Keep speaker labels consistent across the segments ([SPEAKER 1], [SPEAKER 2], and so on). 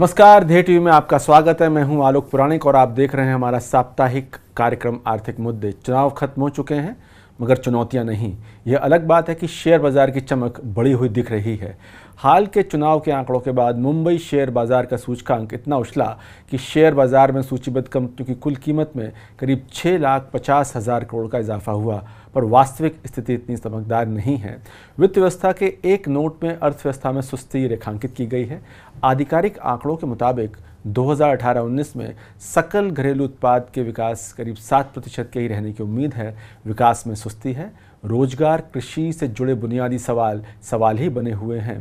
[SPEAKER 1] नमस्कार धे टीवी में आपका स्वागत है मैं हूं आलोक पुराणिक और आप देख रहे हैं हमारा साप्ताहिक कार्यक्रम आर्थिक मुद्दे चुनाव खत्म हो चुके हैं मगर चुनौतियां नहीं यह अलग बात है कि शेयर बाज़ार की चमक बड़ी हुई दिख रही है हाल के चुनाव के आंकड़ों के बाद मुंबई शेयर बाज़ार का सूचकांक इतना उछला कि शेयर बाज़ार में सूचीबद्ध कंपनियों की कुल कीमत में करीब छः लाख पचास हज़ार करोड़ का इजाफा हुआ पर वास्तविक स्थिति इतनी चमकदार नहीं है वित्त व्यवस्था के एक नोट में अर्थव्यवस्था में सुस्ती रेखांकित की गई है आधिकारिक आंकड़ों के मुताबिक 2018-19 में सकल घरेलू उत्पाद के विकास करीब सात प्रतिशत के ही रहने की उम्मीद है विकास में सुस्ती है रोजगार कृषि से जुड़े बुनियादी सवाल सवाल ही बने हुए हैं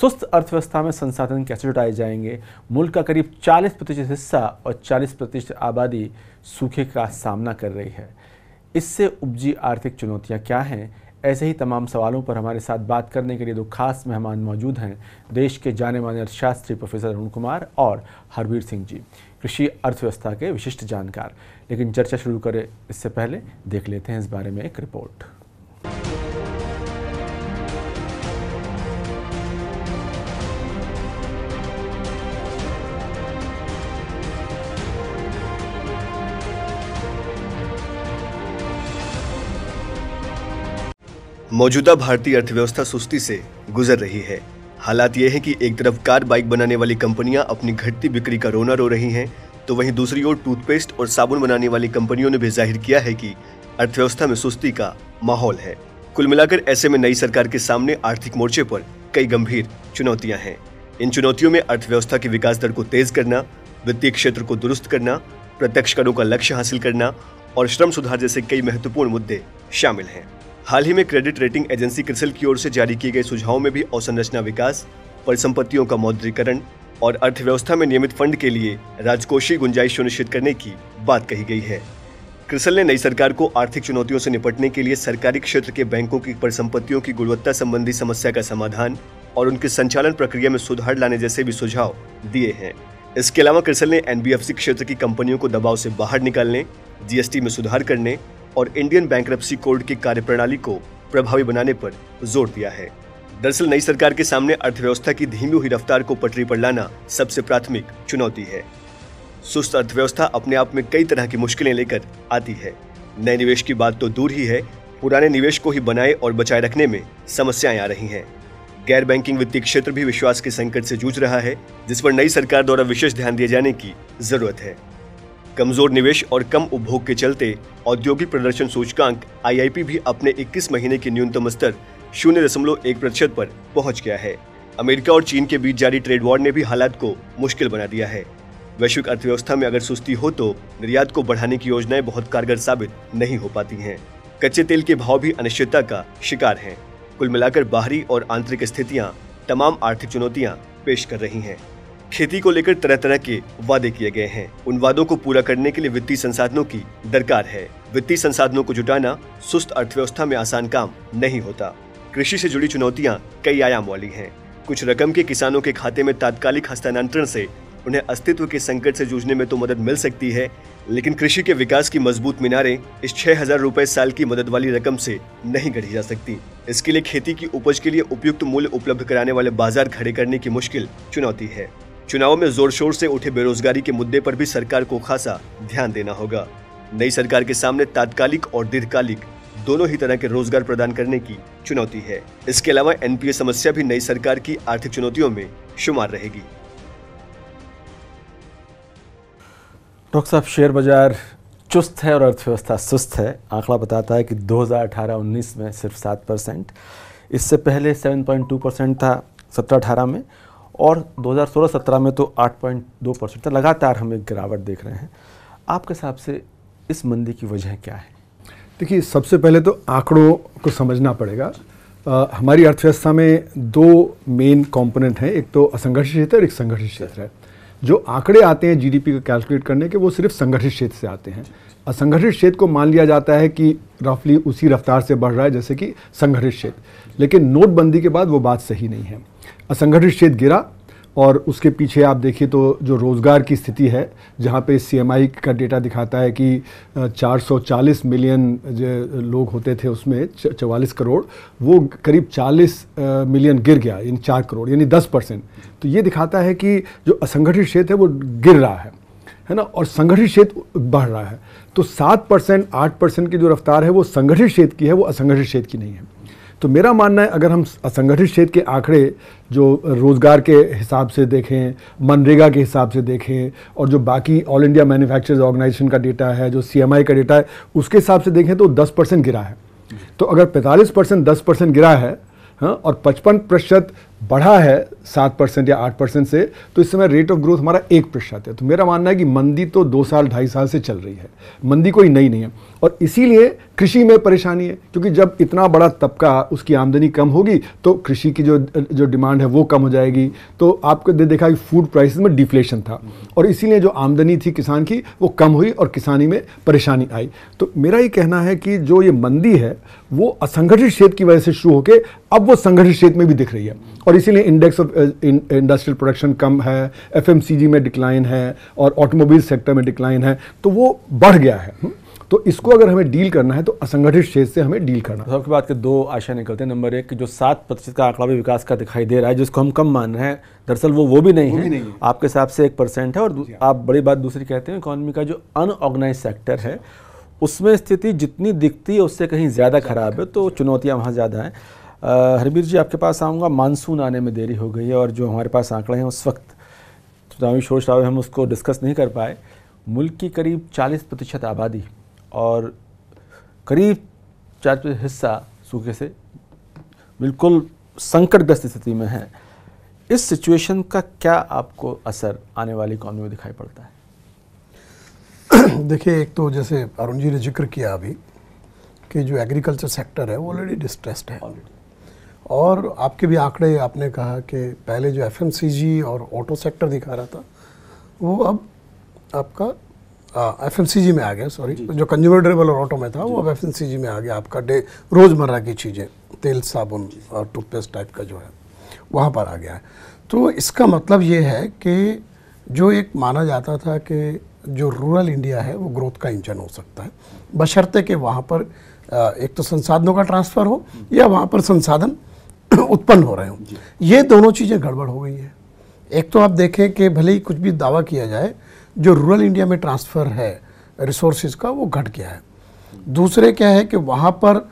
[SPEAKER 1] सुस्त अर्थव्यवस्था में संसाधन कैसे जुटाए जाएंगे मुल्क का करीब 40 प्रतिशत हिस्सा और 40 प्रतिशत आबादी सूखे का सामना कर रही है इससे उपजी आर्थिक चुनौतियाँ क्या हैं ऐसे ही तमाम सवालों पर हमारे साथ बात करने के लिए दो खास मेहमान मौजूद हैं देश के जाने माने अर्थशास्त्री प्रोफेसर अरुण कुमार और हरबीर सिंह जी कृषि अर्थव्यवस्था के विशिष्ट जानकार लेकिन चर्चा शुरू करें इससे पहले देख लेते हैं इस बारे में एक रिपोर्ट
[SPEAKER 2] मौजूदा भारतीय अर्थव्यवस्था सुस्ती से गुजर रही है हालात ये है कि एक तरफ कार बाइक बनाने वाली कंपनियां अपनी घटती बिक्री का रोना रो रही हैं तो वहीं दूसरी ओर टूथपेस्ट और साबुन बनाने वाली कंपनियों ने भी जाहिर किया है कि अर्थव्यवस्था में सुस्ती का माहौल है कुल मिलाकर ऐसे में नई सरकार के सामने आर्थिक मोर्चे पर कई गंभीर चुनौतियां हैं इन चुनौतियों में अर्थव्यवस्था की विकास दर को तेज करना वित्तीय क्षेत्र को दुरुस्त करना प्रत्यक्ष करों का लक्ष्य हासिल करना और श्रम सुधार जैसे कई महत्वपूर्ण मुद्दे शामिल हैं हाल ही में क्रेडिट रेटिंग एजेंसी क्रिसल की ओर से जारी किए गए सुझावों में भी अवसंरचना विकास परिसंपत्तियों का मौद्रीकरण और अर्थव्यवस्था में नियमित फंड के लिए राजकोषीय गुंजाइश सुनिश्चित करने की बात कही गई है क्रिसल ने नई सरकार को आर्थिक चुनौतियों से निपटने के लिए सरकारी क्षेत्र के बैंकों की परिसंपत्तियों की गुणवत्ता संबंधी समस्या का समाधान और उनके संचालन प्रक्रिया में सुधार लाने जैसे भी सुझाव दिए हैं इसके अलावा क्रिसल ने एनबीएफसी क्षेत्र की कंपनियों को दबाव से बाहर निकालने जीएसटी में सुधार करने और इंडियन बैंक कोड की कार्यप्रणाली को प्रभावी बनाने पर जोर दिया है दरअसल नई सरकार के सामने अर्थव्यवस्था की धीमी हुई रफ्तार को पटरी पर लाना सबसे प्राथमिक चुनौती है सुस्त अर्थव्यवस्था अपने आप में कई तरह की मुश्किलें लेकर आती है नए निवेश की बात तो दूर ही है पुराने निवेश को ही बनाए और बचाए रखने में समस्याएं आ रही हैं गैर बैंकिंग वित्तीय क्षेत्र भी विश्वास के संकट से जूझ रहा है जिस पर नई सरकार द्वारा विशेष ध्यान दिए जाने की जरूरत है कमजोर निवेश और कम उपभोग के चलते औद्योगिक प्रदर्शन सूचकांक आई भी अपने 21 महीने के न्यूनतम स्तर शून्य दशमलव एक प्रतिशत पर पहुंच गया है अमेरिका और चीन के बीच जारी ट्रेड वॉर ने भी हालात को मुश्किल बना दिया है वैश्विक अर्थव्यवस्था में अगर सुस्ती हो तो निर्यात को बढ़ाने की योजनाएं बहुत कारगर साबित नहीं हो पाती हैं कच्चे तेल के भाव भी अनिश्चितता का शिकार हैं कुल मिलाकर बाहरी और आंतरिक स्थितियां तमाम आर्थिक चुनौतियां पेश कर रही हैं खेती को लेकर तरह तरह के वादे किए गए हैं उन वादों को पूरा करने के लिए वित्तीय संसाधनों की दरकार है वित्तीय संसाधनों को जुटाना सुस्त अर्थव्यवस्था में आसान काम नहीं होता कृषि से जुड़ी चुनौतियां कई आयाम वाली हैं कुछ रकम के किसानों के खाते में तात्कालिक हस्तांतरण से उन्हें अस्तित्व के संकट से जूझने में तो मदद मिल सकती है लेकिन कृषि के विकास की मजबूत मीनारें इस छह हजार रूपए साल की मदद वाली रकम से नहीं गढ़ी जा सकती इसके लिए खेती की उपज के लिए उपयुक्त मूल्य उपलब्ध कराने वाले बाजार खड़े करने की मुश्किल चुनौती है चुनाव में जोर शोर से उठे बेरोजगारी के मुद्दे पर भी सरकार को खासा ध्यान देना होगा नई सरकार के सामने तात्कालिक और दीर्घकालिक दोनों ही तरह के रोजगार प्रदान करने की चुनौती है इसके अलावा एनपीए समस्या भी नई सरकार की आर्थिक चुनौतियों में शुमार रहेगी
[SPEAKER 1] डॉक्टर साहब शेयर बाजार चुस्त है और अर्थव्यवस्था सुस्त है आंकड़ा बताता है कि 2018-19 में सिर्फ 7 परसेंट इससे पहले 7.2 परसेंट था 17-18 में और 2016-17 में तो 8.2 परसेंट था लगातार हम एक गिरावट देख रहे हैं आपके हिसाब से इस मंदी की वजह क्या है
[SPEAKER 3] देखिए सबसे पहले तो आंकड़ों को समझना पड़ेगा आ, हमारी अर्थव्यवस्था में दो मेन कंपोनेंट हैं एक तो असंगठित क्षेत्र और एक संगठित क्षेत्र है जो आंकड़े आते हैं जीडीपी को कैलकुलेट करने के वो सिर्फ संगठित क्षेत्र से आते हैं असंगठित क्षेत्र को मान लिया जाता है कि रफली उसी रफ्तार से बढ़ रहा है जैसे कि संगठित क्षेत्र लेकिन नोटबंदी के बाद वो बात सही नहीं है असंगठित क्षेत्र गिरा और उसके पीछे आप देखिए तो जो रोज़गार की स्थिति है जहाँ पे सीएमआई का डेटा दिखाता है कि 440 मिलियन जो लोग होते थे उसमें 44 करोड़ वो करीब 40 मिलियन गिर गया यानी चार करोड़ यानी 10 परसेंट तो ये दिखाता है कि जो असंगठित क्षेत्र है वो गिर रहा है है ना और संगठित क्षेत्र बढ़ रहा है तो सात परसेंट आठ परसेंट की जो रफ्तार है वो संगठित क्षेत्र की है वो असंगठित क्षेत्र की नहीं है तो मेरा मानना है अगर हम असंगठित क्षेत्र के आंकड़े जो रोज़गार के हिसाब से देखें मनरेगा के हिसाब से देखें और जो बाकी ऑल इंडिया मैन्युफैक्चरर्स ऑर्गेनाइजेशन का डेटा है जो सीएमआई का डेटा है उसके हिसाब से देखें तो 10 परसेंट गिरा है तो अगर 45 परसेंट दस परसेंट गिरा है हा? और पचपन प्रतिशत बढ़ा है सात परसेंट या आठ परसेंट से तो इस समय रेट ऑफ ग्रोथ हमारा एक प्रतिशत है तो मेरा मानना है कि मंदी तो दो साल ढाई साल से चल रही है मंदी कोई नई नहीं है और इसीलिए कृषि में परेशानी है क्योंकि जब इतना बड़ा तबका उसकी आमदनी कम होगी तो कृषि की जो जो डिमांड है वो कम हो जाएगी तो आपको दे देखा कि फूड प्राइसेस में डिफ्लेशन था और इसीलिए जो आमदनी थी किसान की वो कम हुई और किसानी में परेशानी आई तो मेरा ये कहना है कि जो ये मंदी है वो असंगठित क्षेत्र की वजह से शुरू होकर अब वो संगठित क्षेत्र में भी दिख रही है और इसीलिए index of industrial uh, production कम है एफ में डिक्लाइन है और ऑटोमोबाइल सेक्टर में डिक्लाइन है तो वो बढ़ गया है तो इसको अगर हमें डील करना है तो असंगठित क्षेत्र से हमें डील करना
[SPEAKER 1] है आपकी बात के दो आशा निकलते हैं नंबर एक जो सात प्रतिशत का आंकड़ा भी विकास का दिखाई दे रहा है जिसको हम कम मान रहे हैं दरअसल वो वो भी नहीं वो है भी नहीं। आपके हिसाब से एक परसेंट है और हाँ। आप बड़ी बात दूसरी कहते हैं इकोनॉमी का जो अनऑर्गेनाइज सेक्टर है उसमें स्थिति जितनी दिखती है उससे कहीं ज़्यादा खराब है तो चुनौतियाँ वहाँ ज़्यादा हैं हरबीर जी आपके पास आऊँगा मानसून आने में देरी हो गई है और जो हमारे पास आंकड़े हैं उस वक्त चुनावी शोर शराब हम उसको डिस्कस नहीं कर पाए मुल्क की करीब 40 प्रतिशत आबादी और करीब चार हिस्सा सूखे से बिल्कुल संकटग्रस्त स्थिति में है इस सिचुएशन का क्या आपको असर आने वाली इकॉनमी
[SPEAKER 4] में दिखाई पड़ता है देखिए एक तो जैसे अरुण जी ने जिक्र किया अभी कि जो एग्रीकल्चर सेक्टर है वो ऑलरेडी डिस्ट्रेस्ड है और आपके भी आंकड़े आपने कहा कि पहले जो एफ और ऑटो सेक्टर दिखा रहा था वो अब आपका एफ एम सी जी में आ गया सॉरी जो कंज्यूमर ड्रेबल और ऑटो में था वो अब एफ एम सी जी में आ गया आपका डे रोज़मर्रा की चीज़ें तेल साबुन और टूथपेस्ट टाइप का जो है वहाँ पर आ गया है तो इसका मतलब ये है कि जो एक माना जाता था कि जो रूरल इंडिया है वो ग्रोथ का इंजन हो सकता है बशर्ते कि वहाँ पर एक तो संसाधनों का ट्रांसफ़र हो या वहाँ पर संसाधन उत्पन्न हो रहे हों ये दोनों चीज़ें गड़बड़ हो गई है एक तो आप देखें कि भले ही कुछ भी दावा किया जाए जो रूरल इंडिया में ट्रांसफ़र है रिसोर्सेज का वो घट गया है दूसरे क्या है कि वहाँ पर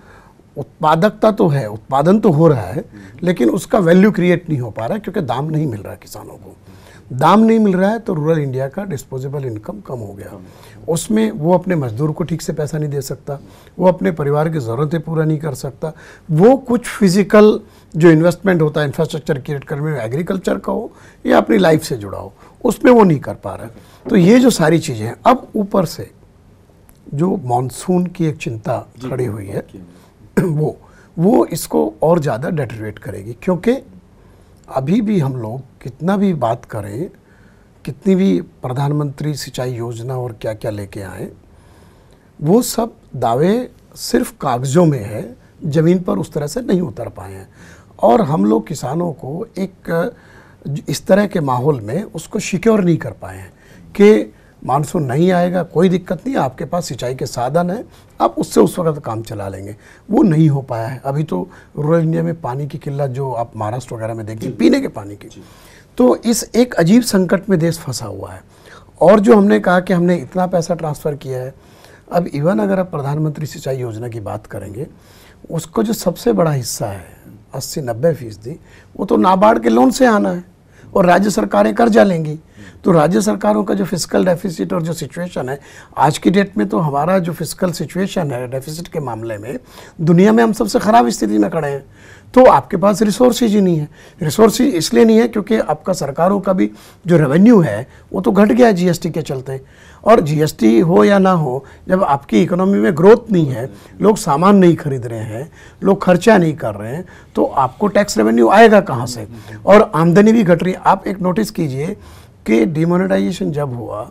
[SPEAKER 4] उत्पादकता तो है उत्पादन तो हो रहा है लेकिन उसका वैल्यू क्रिएट नहीं हो पा रहा है क्योंकि दाम नहीं मिल रहा है किसानों को दाम नहीं मिल रहा है तो रूरल इंडिया का डिस्पोजेबल इनकम कम हो गया उसमें वो अपने मजदूर को ठीक से पैसा नहीं दे सकता वो अपने परिवार की ज़रूरतें पूरा नहीं कर सकता वो कुछ फिज़िकल जो इन्वेस्टमेंट होता है इंफ्रास्ट्रक्चर क्रिएट करने में एग्रीकल्चर का हो या अपनी लाइफ से जुड़ा हो उसमें वो नहीं कर पा रहा तो ये जो सारी चीज़ें हैं अब ऊपर से जो मानसून की एक चिंता खड़ी हुई है वो वो इसको और ज़्यादा डेटरेट करेगी क्योंकि अभी भी हम लोग कितना भी बात करें कितनी भी प्रधानमंत्री सिंचाई योजना और क्या क्या लेके आए वो सब दावे सिर्फ कागजों में है ज़मीन पर उस तरह से नहीं उतर पाए हैं और हम लोग किसानों को एक इस तरह के माहौल में उसको सिक्योर नहीं कर पाए हैं कि मानसून नहीं आएगा कोई दिक्कत नहीं आपके पास सिंचाई के साधन हैं आप उससे उस वक्त काम चला लेंगे वो नहीं हो पाया है अभी तो रूरल इंडिया में पानी की किल्लत जो आप महाराष्ट्र वगैरह में हैं पीने के पानी की तो इस एक अजीब संकट में देश फंसा हुआ है और जो हमने कहा कि हमने इतना पैसा ट्रांसफ़र किया है अब इवन अगर आप प्रधानमंत्री सिंचाई योजना की बात करेंगे उसको जो सबसे बड़ा हिस्सा है अस्सी नब्बे फीसदी वो तो नाबार्ड के लोन से आना है और राज्य सरकारें कर्जा लेंगी तो राज्य सरकारों का जो फिजिकल डेफिसिट और जो सिचुएशन है आज की डेट में तो हमारा जो फिजिकल सिचुएशन है डेफिसिट के मामले में दुनिया में हम सबसे ख़राब स्थिति में खड़े हैं तो आपके पास रिसोर्सेज ही नहीं है रिसोर्सेज इसलिए नहीं है क्योंकि आपका सरकारों का भी जो रेवेन्यू है वो तो घट गया जीएसटी के चलते और जीएसटी हो या ना हो जब आपकी इकोनॉमी में ग्रोथ नहीं है लोग सामान नहीं खरीद रहे हैं लोग खर्चा नहीं कर रहे हैं तो आपको टैक्स रेवेन्यू आएगा कहाँ से और आमदनी भी घट रही है आप एक नोटिस कीजिए कि डिमोनेटाइजेशन जब हुआ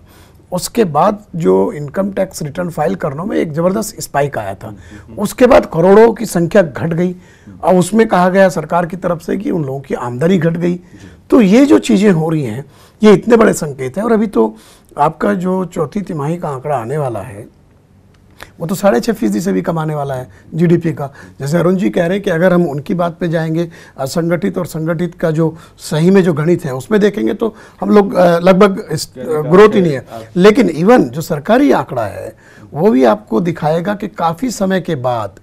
[SPEAKER 4] उसके बाद जो इनकम टैक्स रिटर्न फाइल करने में एक ज़बरदस्त स्पाइक आया था उसके बाद करोड़ों की संख्या घट गई और उसमें कहा गया सरकार की तरफ से कि उन लोगों की आमदनी घट गई तो ये जो चीज़ें हो रही हैं ये इतने बड़े संकेत हैं और अभी तो आपका जो चौथी तिमाही का आंकड़ा आने वाला है वो तो साढ़े छः फीसदी से भी कमाने वाला है जीडीपी का जैसे अरुण जी कह रहे हैं कि अगर हम उनकी बात पे जाएंगे असंगठित और संगठित का जो सही में जो गणित है उसमें देखेंगे तो हम लोग लगभग ग्रोथ ही नहीं है लेकिन इवन जो सरकारी आंकड़ा है वो भी आपको दिखाएगा कि काफ़ी समय के बाद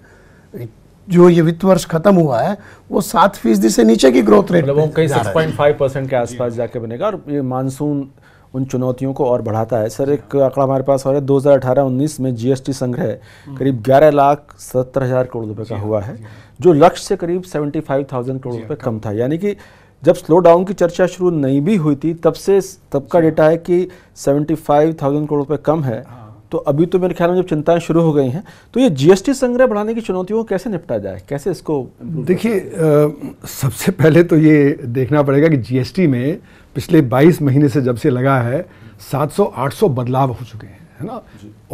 [SPEAKER 4] जो ये वित्त वर्ष खत्म हुआ है वो सात फीसदी से नीचे की ग्रोथ रेट मतलब वो कहीं
[SPEAKER 1] फाइव परसेंट के आसपास जाके बनेगा और ये मानसून उन चुनौतियों को और बढ़ाता है सर एक आंकड़ा हमारे पास और है 2018-19 में जीएसटी संग्रह करीब ग्यारह लाख सत्तर हज़ार करोड़ रुपए का हुआ है जो लक्ष्य से करीब 75,000 करोड़ रुपए हाँ। कम था यानी कि जब स्लो डाउन की चर्चा शुरू नहीं भी हुई थी तब से तब का डेटा है कि 75,000 करोड़ रुपए कम है हाँ। तो अभी तो मेरे ख्याल में जब चिंताएं शुरू हो गई हैं तो ये जीएसटी संग्रह बढ़ाने की चुनौतियों को कैसे निपटा जाए कैसे इसको देखिए सबसे
[SPEAKER 3] पहले तो ये देखना पड़ेगा कि जीएसटी में पिछले 22 महीने से जब से लगा है 700-800 बदलाव हो चुके हैं है ना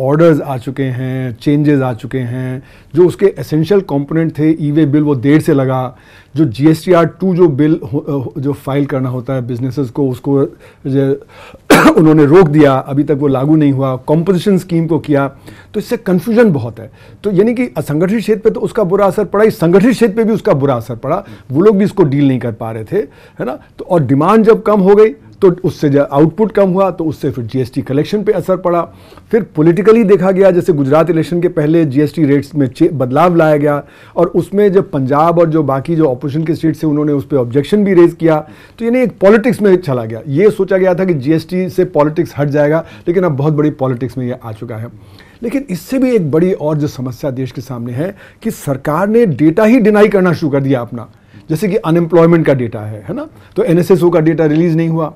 [SPEAKER 3] ऑर्डर्स आ चुके हैं चेंजेस आ चुके हैं जो उसके एसेंशियल कंपोनेंट थे ई वे बिल वो देर से लगा जो G S T R two जो बिल जो फाइल करना होता है बिजनेसेस को उसको उन्होंने रोक दिया अभी तक वो लागू नहीं हुआ कॉम्पोजिशन स्कीम को किया तो इससे कन्फ्यूजन बहुत है तो यानी कि असंगठित क्षेत्र पे तो उसका बुरा असर पड़ा ही संगठित क्षेत्र पे भी उसका बुरा असर पड़ा वो लोग भी इसको डील नहीं कर पा रहे थे है ना तो और डिमांड जब कम हो गई तो उससे जब आउटपुट कम हुआ तो उससे फिर जीएसटी कलेक्शन पे असर पड़ा फिर पॉलिटिकली देखा गया जैसे गुजरात इलेक्शन के पहले जीएसटी रेट्स में बदलाव लाया गया और उसमें जब पंजाब और जो बाकी जो ऑपोजिशन के स्टेट्स से उन्होंने उस पर ऑब्जेक्शन भी रेज किया तो यानी एक पॉलिटिक्स में चला गया ये सोचा गया था कि जीएसटी से पॉलिटिक्स हट जाएगा लेकिन अब बहुत बड़ी पॉलिटिक्स में ये आ चुका है लेकिन इससे भी एक बड़ी और जो समस्या देश के सामने है कि सरकार ने डेटा ही डिनाई करना शुरू कर दिया अपना जैसे कि अनएम्प्लॉयमेंट का डेटा है है ना तो एनएसएसओ का डेटा रिलीज़ नहीं हुआ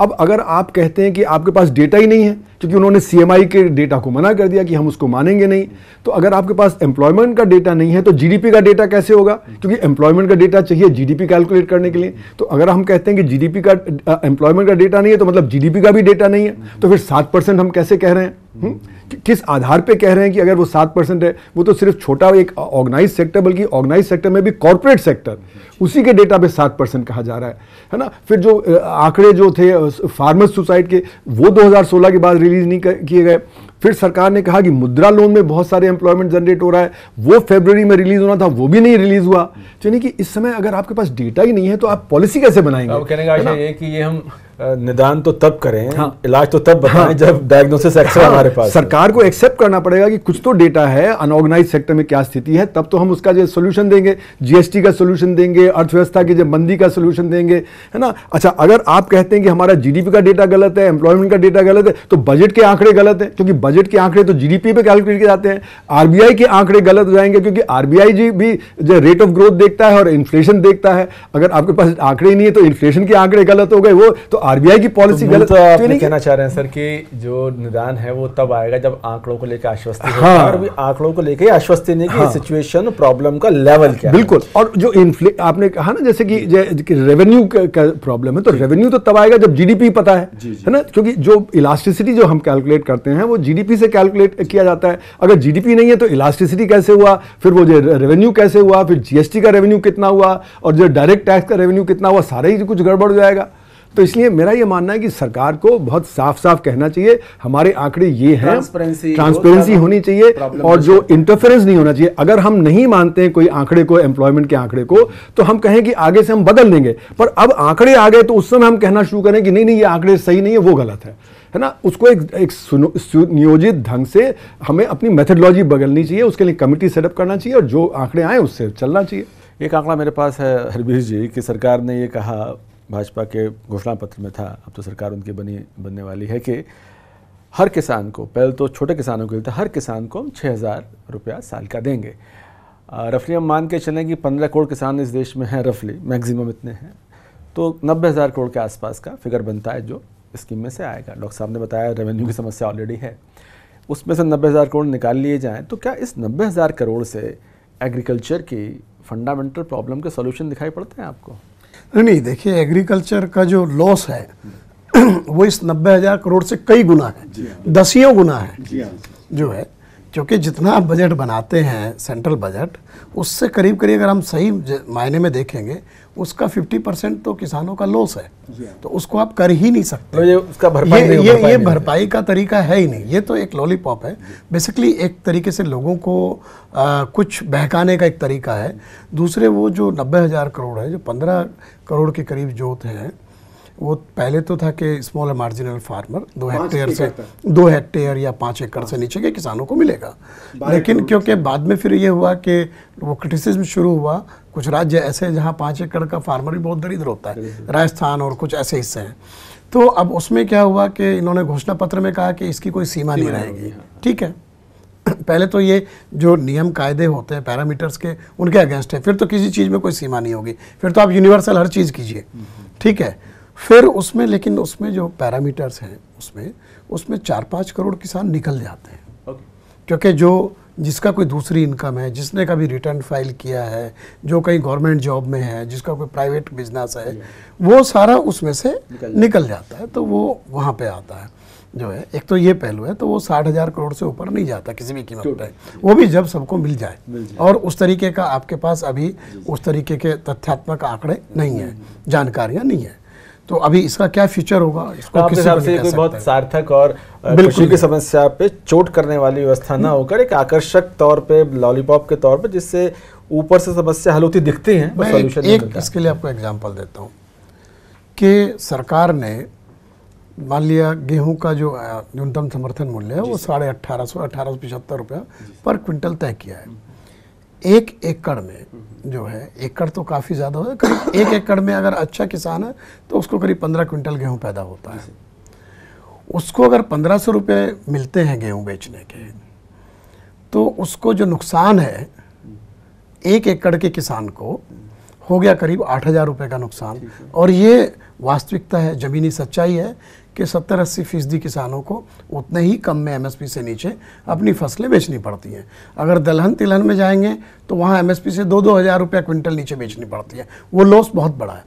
[SPEAKER 3] अब अगर आप कहते हैं कि आपके पास डेटा ही नहीं है क्योंकि उन्होंने सीएमआई के डेटा को मना कर दिया कि हम उसको मानेंगे नहीं तो अगर आपके पास एम्प्लॉयमेंट का डेटा नहीं है तो जीडीपी का डेटा कैसे होगा क्योंकि एम्प्लॉयमेंट का डेटा चाहिए जीडीपी कैलकुलेट करने के लिए तो अगर हम कहते हैं कि जीडीपी का एम्प्लॉयमेंट का डेटा नहीं है तो मतलब जीडीपी का भी डेटा नहीं है तो फिर सात परसेंट हम कैसे कह रहे हैं किस आधार पे कह रहे हैं कि अगर वो सात परसेंट है वो तो सिर्फ छोटा एक ऑर्गेनाइज सेक्टर बल्कि ऑर्गेनाइज सेक्टर में भी कॉरपोरेट सेक्टर उसी के डेटा पे सात परसेंट कहा जा रहा है है ना फिर जो आंकड़े जो थे फार्मर्स सुसाइड के वो 2016 के बाद रिलीज नहीं किए गए फिर सरकार ने कहा कि मुद्रा लोन में बहुत सारे एम्प्लॉयमेंट जनरेट हो रहा है वो फेबररी में रिलीज होना था वो भी नहीं रिलीज हुआ तो यानी कि इस समय अगर आपके पास डेटा ही नहीं है तो आप पॉलिसी कैसे बनाएंगे कहने का अच्छा, ये
[SPEAKER 1] कि ये हम निदान तो तब करें हाँ, इलाज तो तब बताएं हाँ, जब डायग्नोसिस हाँ, हमारे पास
[SPEAKER 3] सरकार को एक्सेप्ट करना पड़ेगा कि कुछ तो डेटा है अनऑर्गेनाइज सेक्टर में क्या स्थिति है तब तो हम उसका जो सोल्यूशन देंगे जीएसटी का सोल्यूशन देंगे अर्थव्यवस्था की जब मंदी का सोल्यूशन देंगे है ना अच्छा अगर आप कहते हैं कि हमारा जीडीपी का डेटा गलत है एम्प्लॉयमेंट का डेटा गलत है तो बजट के आंकड़े गलत है क्योंकि बजट के आंकड़े तो जीडीपी पे कैलकुलेट किए जाते हैं आरबीआई के आंकड़े गलत हो जाएंगे क्योंकि आरबीआई जी भी जो रेट ऑफ ग्रोथ देखता है और इन्फ्लेशन देखता है अगर आपके पास आंकड़े नहीं है तो इन्फ्लेशन के आंकड़े गलत हो गए वो तो आरबीआई की पॉलिसी तो गलत तो आप कहना चाह
[SPEAKER 1] रहे हैं सर कि जो निदान है वो तब आएगा जब आंकड़ों को लेकर आश्वस्त हाँ और भी आंकड़ों को लेकर आश्वस्त नहीं हाँ। कि सिचुएशन प्रॉब्लम का लेवल क्या बिल्कुल और जो इन्फ्ले आपने कहा ना जैसे
[SPEAKER 3] कि रेवेन्यू का प्रॉब्लम है तो रेवेन्यू तो तब आएगा जब जीडीपी पता है है ना क्योंकि जो इलास्टिसिटी जो हम कैलकुलेट करते हैं वो जीडीपी से कैलकुलेट किया जाता है अगर जीडीपी नहीं है तो इलास्टिसिटी कैसे हुआ फिर वो जो रेवेन्यू कैसे हुआ फिर जीएसटी का रेवेन्यू कितना हुआ और जो डायरेक्ट टैक्स का रेवेन्यू कितना हुआ सारा ही कुछ गड़बड़ हो जाएगा तो इसलिए मेरा ये मानना है कि सरकार को बहुत साफ साफ कहना चाहिए हमारे आंकड़े ये हैं ट्रांसपेरेंसी होनी चाहिए और जो इंटरफेरेंस नहीं होना चाहिए अगर हम नहीं मानते हैं कोई आंकड़े को एम्प्लॉयमेंट के आंकड़े को तो हम कहें कि आगे से हम बदल देंगे पर अब आंकड़े आ गए तो उस समय हम कहना शुरू करें कि नहीं नहीं ये आंकड़े सही नहीं है वो गलत है है ना उसको एक एक नियोजित ढंग से हमें अपनी मेथडोलॉजी बदलनी चाहिए उसके लिए
[SPEAKER 1] कमिटी सेटअप करना चाहिए और जो आंकड़े आए उससे चलना चाहिए एक आंकड़ा मेरे पास है हरबीर जी कि सरकार ने ये कहा भाजपा के घोषणा पत्र में था अब तो सरकार उनकी बनी बनने वाली है कि हर किसान को पहले तो छोटे किसानों के लिए था हर किसान को हम छः हज़ार रुपया साल का देंगे रफली हम मान के चलें कि पंद्रह करोड़ किसान इस देश में हैं रफली मैक्सिमम इतने हैं तो नब्बे हज़ार करोड़ के आसपास का फिगर बनता है जो स्कीम में से आएगा डॉक्टर साहब ने बताया रेवेन्यू की समस्या ऑलरेडी है उसमें से नब्बे हज़ार करोड़ निकाल लिए जाएँ तो क्या इस नब्बे हज़ार करोड़ से एग्रीकल्चर की फंडामेंटल प्रॉब्लम के सोल्यूशन दिखाई पड़ते हैं आपको
[SPEAKER 4] नहीं नहीं देखिए एग्रीकल्चर का जो लॉस है वो इस नब्बे हजार करोड़ से कई गुना
[SPEAKER 3] है हाँ।
[SPEAKER 4] दसियों गुना है हाँ। जो है क्योंकि जितना आप बजट बनाते हैं सेंट्रल बजट उससे करीब करीब अगर हम सही मायने में देखेंगे उसका 50 परसेंट तो किसानों का लॉस है हाँ। तो उसको आप कर ही नहीं सकते तो ये उसका भरपाई ये नहीं, ये, भरपाई ये भरपाई का तरीका है ही नहीं ये तो एक लॉलीपॉप है बेसिकली एक तरीके से लोगों को आ, कुछ बहकाने का एक तरीका है दूसरे वो जो नब्बे हज़ार करोड़ है जो पंद्रह करोड़ के करीब जोत है वो पहले तो था कि स्मॉल मार्जिनल फार्मर दो हेक्टेयर से दो हेक्टेयर या पाँच एकड़ से हाँ। नीचे के किसानों को मिलेगा लेकिन क्योंकि बाद में फिर ये हुआ कि वो क्रिटिसिज्म शुरू हुआ कुछ राज्य ऐसे जहाँ पाँच एकड़ का फार्मर भी बहुत दरिद्र होता है राजस्थान और कुछ ऐसे हिस्से हैं तो अब उसमें क्या हुआ कि इन्होंने घोषणा पत्र में कहा कि इसकी कोई सीमा नहीं रहेगी हाँ। ठीक है पहले तो ये जो नियम कायदे होते हैं पैरामीटर्स के उनके अगेंस्ट है फिर तो किसी चीज़ में कोई सीमा नहीं होगी फिर तो आप यूनिवर्सल हर चीज़ कीजिए हम्म। ठीक है फिर उसमें लेकिन उसमें जो पैरामीटर्स हैं उसमें उसमें चार पाँच करोड़ किसान निकल जाते हैं क्योंकि जो जिसका कोई दूसरी इनकम है जिसने कभी रिटर्न फाइल किया है जो कहीं गवर्नमेंट जॉब में है जिसका कोई प्राइवेट बिजनेस है वो सारा उसमें से निकल, निकल जाता है तो वो वहाँ पे आता है जो है एक तो ये पहलू है तो वो साठ हज़ार करोड़ से ऊपर नहीं जाता किसी भी कीमत पर वो भी जब सबको मिल जाए।, मिल जाए और उस तरीके का आपके पास अभी उस तरीके के तथ्यात्मक आंकड़े नहीं है जानकारियाँ नहीं है तो अभी इसका क्या फ्यूचर होगा इसको तो आपके हिसाब से कोई बहुत
[SPEAKER 1] सार्थक और बिल्कुल की समस्या पे चोट करने वाली व्यवस्था ना होकर एक आकर्षक तौर पे
[SPEAKER 4] लॉलीपॉप के तौर पे जिससे ऊपर से समस्या हल होती दिखती है मैं एक, एक इसके लिए आपको एग्जाम्पल देता हूँ कि सरकार ने मान लिया गेहूं का जो न्यूनतम समर्थन मूल्य है वो साढ़े अट्ठारह सौ अठारह सौ पचहत्तर रुपया पर क्विंटल तय किया है एक एकड़ में हम्म। जो है एकड़ तो काफ़ी ज़्यादा होता है करीब एक एकड़ में अगर अच्छा किसान है तो उसको करीब पंद्रह क्विंटल गेहूँ पैदा होता है उसको अगर पंद्रह सौ रुपये मिलते हैं गेहूँ बेचने के तो उसको जो नुकसान है एक एकड़ के किसान को हो गया करीब आठ हज़ार रुपये का नुकसान और ये वास्तविकता है ज़मीनी सच्चाई है कि सत्तर अस्सी फीसदी किसानों को उतने ही कम में एमएसपी से नीचे अपनी फसलें बेचनी पड़ती हैं अगर दलहन तिलहन में जाएंगे तो वहाँ एमएसपी से दो दो हज़ार रुपया क्विंटल नीचे बेचनी पड़ती है वो लॉस बहुत बड़ा है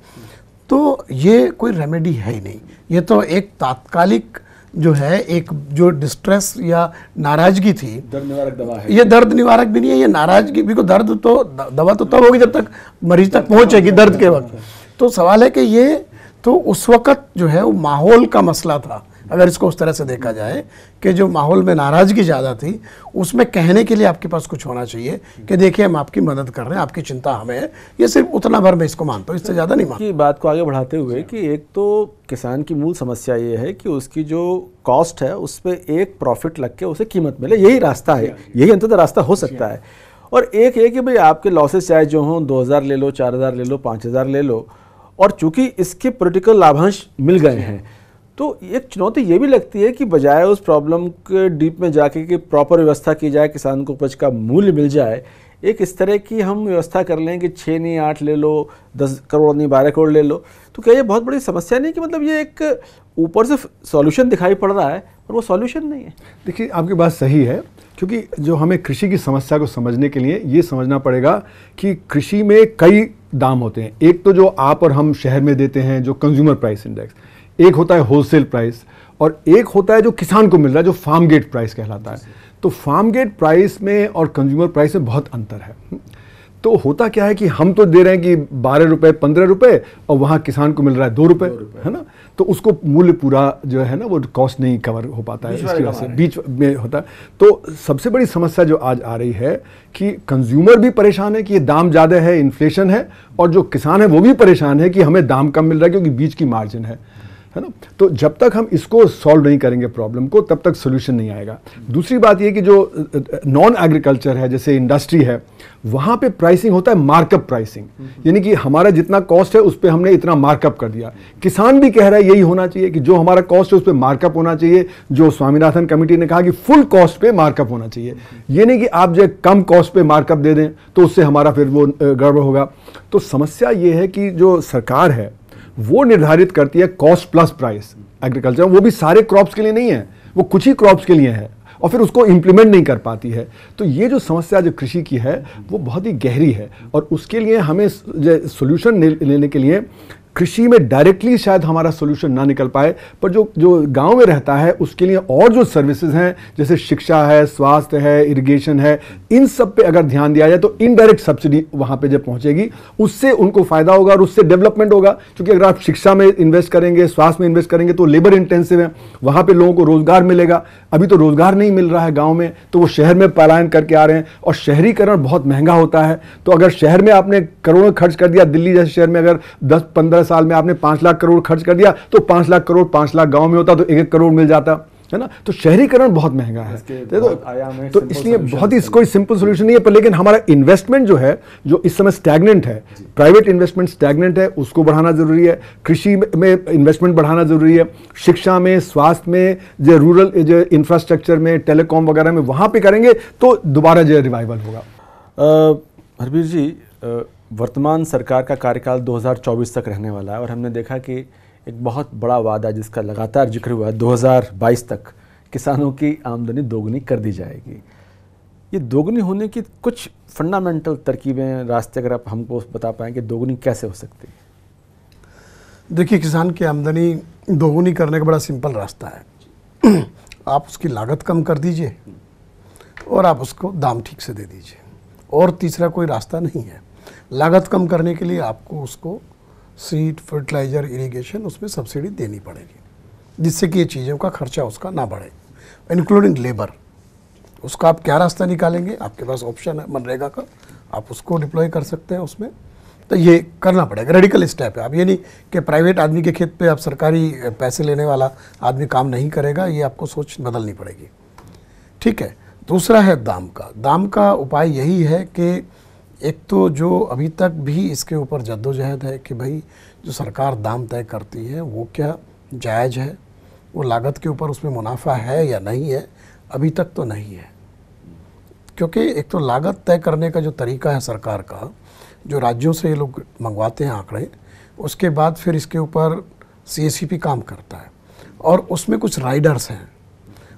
[SPEAKER 4] तो ये कोई रेमेडी है ही नहीं ये तो एक तात्कालिक जो है एक जो डिस्ट्रेस या नाराजगी थी दर्द निवारक दवा है ये दर्द निवारक भी नहीं है ये नाराजगी बिल्कुल दर्द तो दवा तो तब होगी जब तक मरीज तक पहुंचेगी दर्द के वक्त तो सवाल है कि ये तो उस वक़्त जो है वो माहौल का मसला था अगर इसको उस तरह से देखा जाए कि जो माहौल में नाराज़गी ज़्यादा थी उसमें कहने के लिए आपके पास कुछ होना चाहिए कि देखिए हम आपकी मदद कर रहे हैं आपकी चिंता हमें है ये सिर्फ उतना भर मैं इसको मानता हूँ इससे ज़्यादा नहीं मानता
[SPEAKER 1] बात को आगे बढ़ाते हुए कि एक तो किसान की मूल समस्या ये है कि उसकी जो कॉस्ट है उस पर एक प्रॉफिट लग के उसे कीमत मिले यही रास्ता है यही अंतर रास्ता हो सकता है और एक है कि भाई आपके लॉसेस चाहे जो हों दो हज़ार ले लो चार हज़ार ले लो पाँच हज़ार ले लो और चूंकि इसके पॉलिटिकल लाभांश मिल गए हैं तो एक चुनौती ये भी लगती है कि बजाय उस प्रॉब्लम के डीप में जाके कि प्रॉपर व्यवस्था की जाए किसान को उपज का मूल्य मिल जाए एक इस तरह की हम व्यवस्था कर लें कि छः नहीं आठ ले लो दस करोड़ नहीं बारह करोड़ ले लो तो क्या ये बहुत बड़ी समस्या नहीं कि मतलब ये एक ऊपर से सॉल्यूशन दिखाई पड़ रहा है और वो सॉल्यूशन नहीं है देखिए आपकी बात
[SPEAKER 3] सही है क्योंकि जो हमें कृषि की समस्या को समझने के लिए ये समझना पड़ेगा कि कृषि में कई दाम होते हैं एक तो जो आप और हम शहर में देते हैं जो कंज्यूमर प्राइस इंडेक्स एक होता है होलसेल प्राइस और एक होता है जो किसान को मिल रहा है जो फार्म गेट प्राइस कहलाता है तो फार्म गेट प्राइस में और कंज्यूमर प्राइस में बहुत अंतर है तो होता क्या है कि हम तो दे रहे हैं कि बारह रुपये पंद्रह रुपये और वहाँ किसान को मिल रहा है दो रुपये है ना तो उसको मूल्य पूरा जो है ना वो कॉस्ट नहीं कवर हो पाता है इसकी वजह से बीच में होता है तो सबसे बड़ी समस्या जो आज आ रही है कि कंज्यूमर भी परेशान है कि ये दाम ज़्यादा है इन्फ्लेशन है और जो किसान है वो भी परेशान है कि हमें दाम कम मिल रहा है क्योंकि बीज की मार्जिन है है ना तो जब तक हम इसको सॉल्व नहीं करेंगे प्रॉब्लम को तब तक सोल्यूशन नहीं आएगा दूसरी बात यह कि जो नॉन एग्रीकल्चर है जैसे इंडस्ट्री है वहां पे प्राइसिंग होता है मार्कअप हम्म। प्राइसिंग यानी कि हमारा जितना कॉस्ट है उस पर हमने इतना मार्कअप कर दिया किसान भी कह रहा है यही होना चाहिए कि जो हमारा कॉस्ट है उस पर मार्कअप होना चाहिए जो स्वामीनाथन कमेटी ने कहा कि फुल कॉस्ट पे मार्कअप होना चाहिए हम्म। ये नहीं कि आप जो कम कॉस्ट पे मार्कअप दे दें तो उससे हमारा फिर वो गड़बड़ होगा तो समस्या ये है कि जो सरकार है वो निर्धारित करती है कॉस्ट प्लस प्राइस एग्रीकल्चर वो भी सारे क्रॉप्स के लिए नहीं है वो कुछ ही क्रॉप्स के लिए है और फिर उसको इम्प्लीमेंट नहीं कर पाती है तो ये जो समस्या जो कृषि की है वो बहुत ही गहरी है और उसके लिए हमें सोल्यूशन लेने के लिए कृषि में डायरेक्टली शायद हमारा सोल्यूशन ना निकल पाए पर जो जो गांव में रहता है उसके लिए और जो सर्विसेज हैं जैसे शिक्षा है स्वास्थ्य है इरिगेशन है इन सब पे अगर ध्यान दिया जाए तो इनडायरेक्ट सब्सिडी वहां पे जब पहुंचेगी उससे उनको फायदा होगा और उससे डेवलपमेंट होगा क्योंकि अगर आप शिक्षा में इन्वेस्ट करेंगे स्वास्थ्य में इन्वेस्ट करेंगे तो लेबर इंटेंसिव है वहां पर लोगों को रोजगार मिलेगा अभी तो रोजगार नहीं मिल रहा है गाँव में तो वो शहर में पलायन करके आ रहे हैं और शहरीकरण बहुत महंगा होता है तो अगर शहर में आपने करोड़ों खर्च कर दिया दिल्ली जैसे शहर में अगर दस पंद्रह पंद्रह साल में आपने पांच लाख करोड़ खर्च कर दिया तो पांच लाख करोड़ पांच लाख गांव में होता तो एक एक करोड़ मिल जाता है ना तो शहरीकरण बहुत महंगा है तो, तो इसलिए बहुत ही कोई सिंपल सोल्यूशन नहीं है पर लेकिन हमारा इन्वेस्टमेंट जो है जो इस समय स्टैगनेंट है प्राइवेट इन्वेस्टमेंट स्टैगनेंट है उसको बढ़ाना जरूरी है कृषि में इन्वेस्टमेंट बढ़ाना जरूरी है शिक्षा में स्वास्थ्य में जो रूरल जो इंफ्रास्ट्रक्चर में टेलीकॉम वगैरह में वहाँ पर करेंगे तो दोबारा जो रिवाइवल
[SPEAKER 1] होगा हरबीर जी वर्तमान सरकार का कार्यकाल 2024 तक रहने वाला है और हमने देखा कि एक बहुत बड़ा वादा जिसका लगातार जिक्र हुआ है दो तक किसानों की आमदनी दोगुनी कर दी जाएगी ये दोगुनी होने की कुछ फंडामेंटल तरकीबें रास्ते अगर आप हमको बता पाएँ कि दोगुनी कैसे हो सकती है
[SPEAKER 4] देखिए किसान की आमदनी दोगुनी करने का बड़ा सिंपल रास्ता
[SPEAKER 1] है
[SPEAKER 4] आप उसकी लागत कम कर दीजिए और आप उसको दाम ठीक से दे दीजिए और तीसरा कोई रास्ता नहीं है लागत कम करने के लिए आपको उसको सीड फर्टिलाइज़र इरिगेशन उसमें सब्सिडी देनी पड़ेगी जिससे कि ये चीज़ों का खर्चा उसका ना बढ़े इंक्लूडिंग लेबर उसका आप क्या रास्ता निकालेंगे आपके पास ऑप्शन है मनरेगा का आप उसको डिप्लॉय कर सकते हैं उसमें तो ये करना पड़ेगा रेडिकल स्टेप है आप ये नहीं कि प्राइवेट आदमी के खेत पे आप सरकारी पैसे लेने वाला आदमी काम नहीं करेगा ये आपको सोच बदलनी पड़ेगी ठीक है दूसरा है दाम का दाम का उपाय यही है कि एक तो जो अभी तक भी इसके ऊपर जद्दोजहद है कि भाई जो सरकार दाम तय करती है वो क्या जायज़ है वो लागत के ऊपर उसमें मुनाफा है या नहीं है अभी तक तो नहीं है क्योंकि एक तो लागत तय करने का जो तरीका है सरकार का जो राज्यों से ये लोग मंगवाते हैं आंकड़े उसके बाद फिर इसके ऊपर सी e काम करता है और उसमें कुछ राइडर्स हैं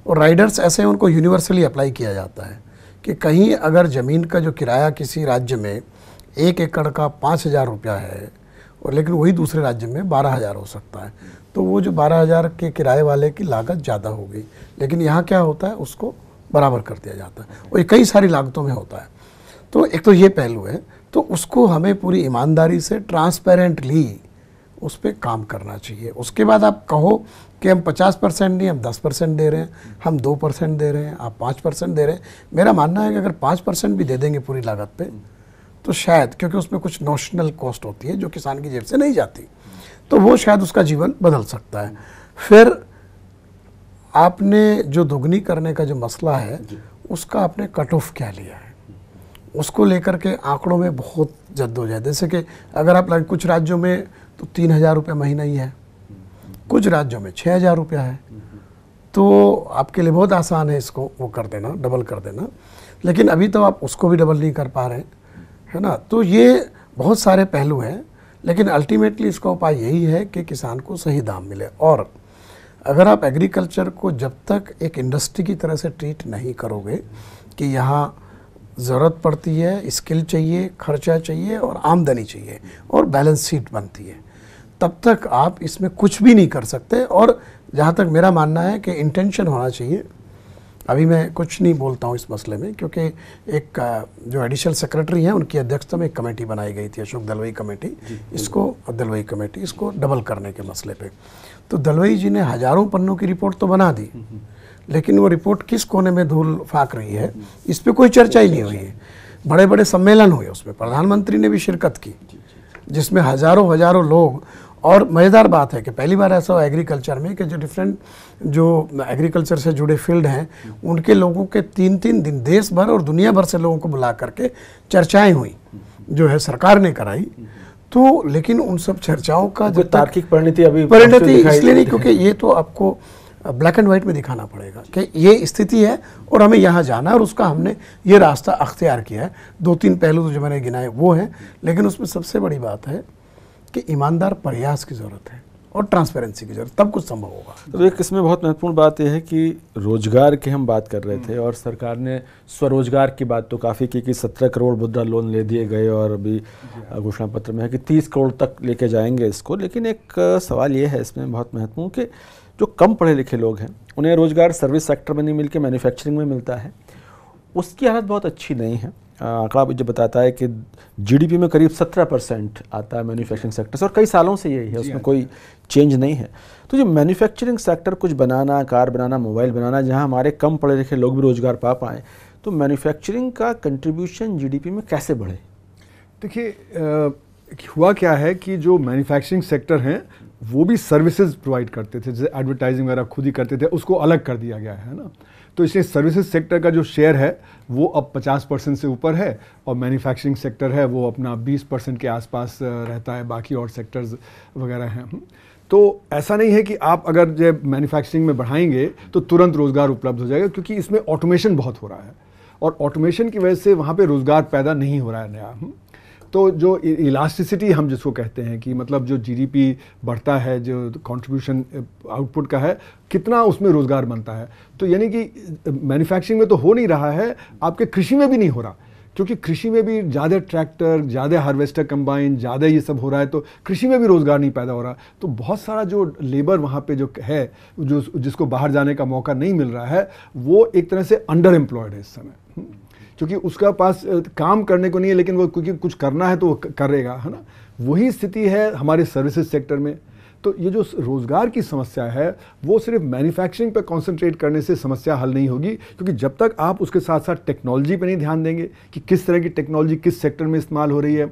[SPEAKER 4] और राइडर्स ऐसे हैं उनको यूनिवर्सली अप्लाई किया जाता है कि कहीं अगर ज़मीन का जो किराया किसी राज्य में एक एकड़ का पाँच हज़ार रुपया है और लेकिन वही दूसरे राज्य में बारह हज़ार हो सकता है तो वो जो बारह हज़ार के किराए वाले की लागत ज़्यादा हो गई लेकिन यहाँ क्या होता है उसको बराबर कर दिया जाता है और ये कई सारी लागतों में होता है तो एक तो ये पहलू है तो उसको हमें पूरी ईमानदारी से ट्रांसपेरेंटली उस पर काम करना चाहिए उसके बाद आप कहो कि हम 50 परसेंट नहीं हम 10 परसेंट दे रहे हैं हम 2 परसेंट दे रहे हैं आप 5 परसेंट दे रहे हैं मेरा मानना है कि अगर 5 परसेंट भी दे देंगे पूरी लागत पे तो शायद क्योंकि उसमें कुछ नोशनल कॉस्ट होती है जो किसान की जेब से नहीं जाती तो वो शायद उसका जीवन बदल सकता है फिर आपने जो दुगनी करने का जो मसला है उसका आपने कट ऑफ क्या लिया है उसको लेकर के आंकड़ों में बहुत जद्दोजहद जैसे कि अगर आप कुछ राज्यों में तो तीन हज़ार रुपया महीना ही है कुछ राज्यों में छः हज़ार रुपया है तो आपके लिए बहुत आसान है इसको वो कर देना डबल कर देना लेकिन अभी तो आप उसको भी डबल नहीं कर पा रहे है ना तो ये बहुत सारे पहलू हैं लेकिन अल्टीमेटली इसका उपाय यही है कि किसान को सही दाम मिले और अगर आप एग्रीकल्चर को जब तक एक इंडस्ट्री की तरह से ट्रीट नहीं करोगे कि यहाँ ज़रूरत पड़ती है स्किल चाहिए खर्चा चाहिए और आमदनी चाहिए और बैलेंस शीट बनती है तब तक आप इसमें कुछ भी नहीं कर सकते और जहाँ तक मेरा मानना है कि इंटेंशन होना चाहिए अभी मैं कुछ नहीं बोलता हूँ इस मसले में क्योंकि एक जो एडिशनल सेक्रेटरी हैं उनकी अध्यक्षता में एक कमेटी बनाई गई थी अशोक दलवई कमेटी इसको दलवई कमेटी इसको डबल करने के मसले पे तो दलवई जी ने हज़ारों पन्नों की रिपोर्ट तो बना दी हम्म, हम्म। लेकिन वो रिपोर्ट किस कोने में धूल फाक रही है इस पर कोई चर्चा ही नहीं हुई है बड़े बड़े सम्मेलन हुए उसमें प्रधानमंत्री ने भी शिरकत की जिसमें हज़ारों हज़ारों लोग और मज़ेदार बात है कि पहली बार ऐसा हो एग्रीकल्चर में कि जो डिफरेंट जो एग्रीकल्चर से जुड़े फील्ड हैं उनके लोगों के तीन तीन दिन देश भर और दुनिया भर से लोगों को बुला करके चर्चाएं हुई जो है सरकार ने कराई तो लेकिन उन सब चर्चाओं का जो तार्किक परिणति अभी परिणति इसलिए नहीं क्योंकि ये तो आपको ब्लैक एंड वाइट में दिखाना पड़ेगा कि ये स्थिति है और हमें यहाँ जाना है और उसका हमने ये रास्ता अख्तियार किया है दो तीन पहलू तो जो मैंने गिनाए वो हैं लेकिन उसमें सबसे बड़ी बात है कि ईमानदार प्रयास की ज़रूरत है और ट्रांसपेरेंसी की जरूरत तब कुछ संभव होगा
[SPEAKER 1] तो एक इसमें बहुत महत्वपूर्ण बात यह है कि रोजगार की हम बात कर रहे थे और सरकार ने स्वरोजगार की बात तो काफ़ी की कि सत्रह करोड़ मुद्रा लोन ले दिए गए और अभी घोषणा पत्र में है कि तीस करोड़ तक लेके जाएंगे इसको लेकिन एक सवाल ये है इसमें बहुत महत्वपूर्ण कि जो कम पढ़े लिखे लोग हैं उन्हें रोज़गार सर्विस सेक्टर में नहीं मिल के मैन्युफैक्चरिंग में मिलता है उसकी हालत बहुत अच्छी नहीं है आंकड़ा हाँ, जो बताता है कि जीडीपी में करीब 17 परसेंट आता है मैन्युफैक्चरिंग सेक्टर से और कई सालों से यही है उसमें हाँ। कोई चेंज नहीं है तो जो मैन्युफैक्चरिंग सेक्टर कुछ बनाना कार बनाना मोबाइल बनाना जहां हमारे कम पढ़े लिखे लोग भी रोज़गार पा पाएँ तो मैन्युफैक्चरिंग का कंट्रीब्यूशन जी में कैसे बढ़े देखिए हुआ क्या
[SPEAKER 3] है कि जो मैन्युफैक्चरिंग सेक्टर हैं वो भी सर्विसेज प्रोवाइड करते थे जैसे एडवर्टाइजिंग वगैरह खुद ही करते थे उसको अलग कर दिया गया है ना तो इसलिए सर्विसेज सेक्टर का जो शेयर है वो अब 50 परसेंट से ऊपर है और मैन्युफैक्चरिंग सेक्टर है वो अपना 20 परसेंट के आसपास रहता है बाकी और सेक्टर्स वगैरह हैं हम्म। तो ऐसा नहीं है कि आप अगर जब मैन्युफैक्चरिंग में बढ़ाएंगे तो तुरंत रोज़गार उपलब्ध हो जाएगा क्योंकि इसमें ऑटोमेशन बहुत हो रहा है और ऑटोमेशन की वजह से वहाँ पर रोज़गार पैदा नहीं हो रहा है नया हम्म। तो जो इलास्टिसिटी हम जिसको कहते हैं कि मतलब जो जीडीपी बढ़ता है जो कंट्रीब्यूशन आउटपुट का है कितना उसमें रोज़गार बनता है तो यानी कि मैन्युफैक्चरिंग में तो हो नहीं रहा है आपके कृषि में भी नहीं हो रहा क्योंकि कृषि में भी ज़्यादा ट्रैक्टर ज़्यादा हार्वेस्टर कंबाइन ज़्यादा ये सब हो रहा है तो कृषि में भी रोज़गार नहीं पैदा हो रहा तो बहुत सारा जो लेबर वहाँ पे जो है जो जिसको बाहर जाने का मौका नहीं मिल रहा है वो एक तरह से अंडर एम्प्लॉयड है इस समय हम्म। क्योंकि उसका पास काम करने को नहीं है लेकिन वो क्योंकि कुछ करना है तो वो करेगा है ना वही स्थिति है हमारे सर्विसेज सेक्टर में तो ये जो रोज़गार की समस्या है वो सिर्फ मैन्युफैक्चरिंग पर कंसंट्रेट करने से समस्या हल नहीं होगी क्योंकि जब तक आप उसके साथ साथ टेक्नोलॉजी पर नहीं ध्यान देंगे कि किस तरह की टेक्नोलॉजी किस सेक्टर में इस्तेमाल हो रही है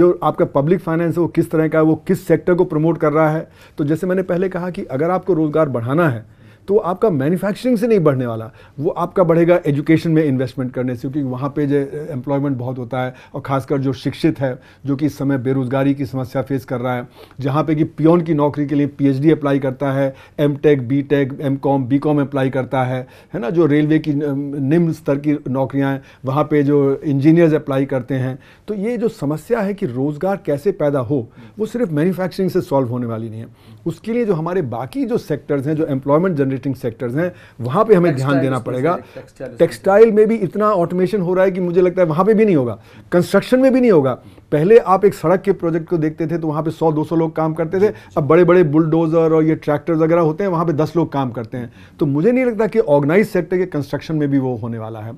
[SPEAKER 3] जो आपका पब्लिक फाइनेंस है वो किस तरह का है वो किस सेक्टर को प्रमोट कर रहा है तो जैसे मैंने पहले कहा कि अगर आपको रोज़गार बढ़ाना है तो आपका मैन्युफैक्चरिंग से नहीं बढ़ने वाला वो आपका बढ़ेगा एजुकेशन में इन्वेस्टमेंट करने से क्योंकि वहाँ पे जो एम्प्लॉयमेंट बहुत होता है और खासकर जो शिक्षित है जो कि इस समय बेरोजगारी की समस्या फेस कर रहा है जहाँ पे कि पियोन की नौकरी के लिए पीएचडी अप्लाई करता है M tech B tech M com B com apply करता है है ना जो रेलवे की निम्न स्तर की नौकरियाँ हैं वहाँ पर जो इंजीनियर्स अप्लाई करते हैं तो ये जो समस्या है कि रोज़गार कैसे पैदा हो वो सिर्फ मैन्युफैक्चरिंग से सॉल्व होने वाली नहीं है उसके लिए जो हमारे बाकी जो सेक्टर्स हैं जो एम्प्लॉयमेंट जनरेटिंग सेक्टर्स हैं वहाँ पे हमें ध्यान देना पड़ेगा टेक्सटाइल में भी इतना ऑटोमेशन हो रहा है कि मुझे लगता है वहाँ पे भी नहीं होगा कंस्ट्रक्शन में भी नहीं होगा पहले आप एक सड़क के प्रोजेक्ट को देखते थे तो वहाँ पे दो सौ लोग काम करते थे अब बड़े बड़े बुलडोजर और ये ट्रैक्टर वगैरह होते हैं वहाँ पे दस लोग काम करते हैं तो मुझे नहीं लगता कि ऑर्गेनाइज सेक्टर के कंस्ट्रक्शन में भी वो होने वाला है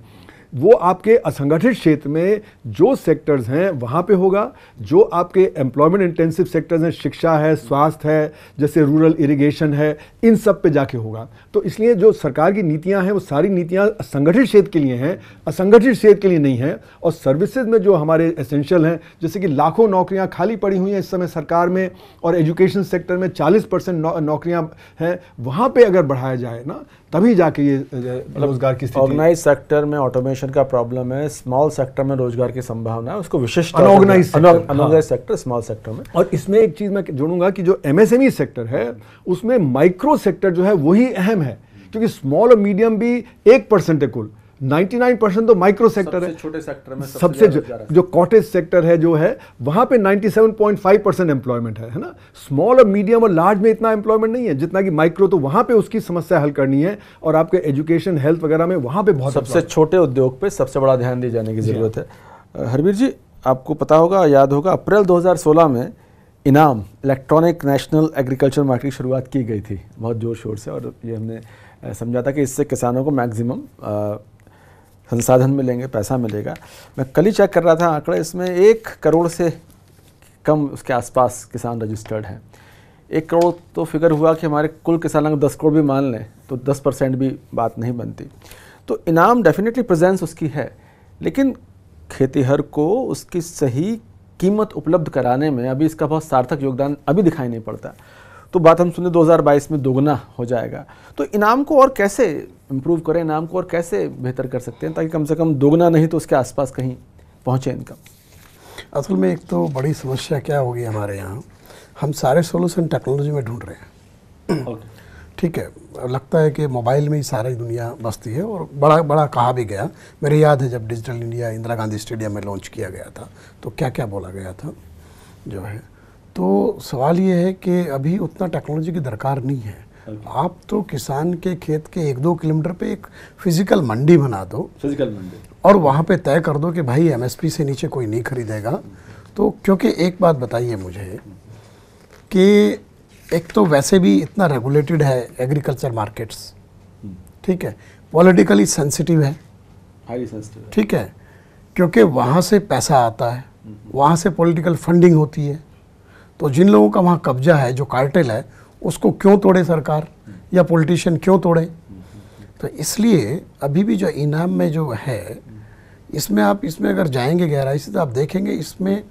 [SPEAKER 3] वो आपके असंगठित क्षेत्र में जो सेक्टर्स हैं वहाँ पे होगा जो आपके एम्प्लॉयमेंट इंटेंसिव सेक्टर्स हैं शिक्षा है स्वास्थ्य है जैसे रूरल इरिगेशन है इन सब पे जाके होगा तो इसलिए जो सरकार की नीतियाँ हैं वो सारी नीतियाँ असंगठित क्षेत्र के लिए हैं असंगठित क्षेत्र के लिए नहीं हैं और सर्विसेज में जो हमारे एसेंशियल हैं जैसे कि लाखों नौकरियाँ खाली पड़ी हुई हैं इस समय सरकार में और एजुकेशन सेक्टर में चालीस परसेंट नौ, नौकरियाँ हैं वहाँ पर अगर बढ़ाया जाए ना तभी जाके ये
[SPEAKER 1] मतलब रोजगार की ऑर्गेनाइज सेक्टर में ऑटोमेशन का प्रॉब्लम है स्मॉल सेक्टर में रोजगार की संभावना है उसको विशिष्ट unorganise unorganise sector small sector में
[SPEAKER 3] और इसमें एक चीज मैं जोड़ूंगा कि जो एमएसएमई सेक्टर e है उसमें माइक्रो सेक्टर जो है वही अहम है क्योंकि स्मॉल और मीडियम भी एक परसेंट है कुल 99 परसेंट तो माइक्रो सेक्टर है
[SPEAKER 1] छोटे सेक्टर में सबसे जो, जो
[SPEAKER 3] कॉटेज सेक्टर है जो है वहां पे 97.5 परसेंट एम्प्लॉयमेंट है है ना स्मॉल और मीडियम और लार्ज में इतना एम्प्लॉयमेंट नहीं है जितना कि माइक्रो तो वहां पे उसकी समस्या हल करनी है
[SPEAKER 1] और आपके एजुकेशन हेल्थ वगैरह में वहां पे बहुत सबसे छोटे उद्योग पे सबसे बड़ा ध्यान दिए जाने की जरूरत है हरवीर जी आपको पता होगा याद होगा अप्रैल दो में इनाम इलेक्ट्रॉनिक नेशनल एग्रीकल्चर मार्केट की शुरुआत की गई थी बहुत जोर शोर से और ये हमने समझा था कि इससे किसानों को मैक्सिमम संसाधन मिलेंगे पैसा मिलेगा मैं कल ही चेक कर रहा था आंकड़ा इसमें एक करोड़ से कम उसके आसपास किसान रजिस्टर्ड हैं एक करोड़ तो फिगर हुआ कि हमारे कुल किसान अगर दस करोड़ भी मान लें तो दस परसेंट भी बात नहीं बनती तो इनाम डेफिनेटली प्रेजेंस उसकी है लेकिन खेतीहर को उसकी सही कीमत उपलब्ध कराने में अभी इसका बहुत सार्थक योगदान अभी दिखाई नहीं पड़ता तो बात हम सुने 2022 में दोगुना हो जाएगा तो इनाम को और कैसे इम्प्रूव करें नाम को और कैसे बेहतर कर सकते हैं ताकि कम से कम दोगुना नहीं तो उसके आसपास कहीं
[SPEAKER 4] पहुंचे इनकम असल में एक तो बड़ी समस्या क्या होगी हमारे यहाँ हम सारे सोल्यूशन टेक्नोलॉजी में ढूंढ रहे हैं okay. ठीक है लगता है कि मोबाइल में ही सारी दुनिया बसती है और बड़ा बड़ा कहा भी गया मेरे याद है जब digital India Indira Gandhi stadium में लॉन्च किया गया था तो क्या क्या बोला गया था जो है तो सवाल ये है कि अभी उतना टेक्नोलॉजी की दरकार नहीं है आप तो किसान के खेत के एक दो किलोमीटर पे एक फिजिकल मंडी बना दो फिजिकल मंडी और वहाँ पे तय कर दो कि भाई एमएसपी से नीचे कोई नहीं खरीदेगा तो क्योंकि एक बात बताइए मुझे कि एक तो वैसे भी इतना रेगुलेटेड है एग्रीकल्चर हम्म। मार्केट्स ठीक है पॉलिटिकली सेंसिटिव है ठीक है क्योंकि वहाँ से पैसा आता है हम्म। वहाँ से पॉलिटिकल फंडिंग होती है तो जिन लोगों का वहाँ कब्जा है जो कार्टेल है उसको क्यों तोड़े सरकार या पॉलिटिशियन क्यों तोड़े तो इसलिए अभी भी जो इनाम में जो है इसमें आप इसमें अगर जाएंगे गहराई से तो आप देखेंगे इसमें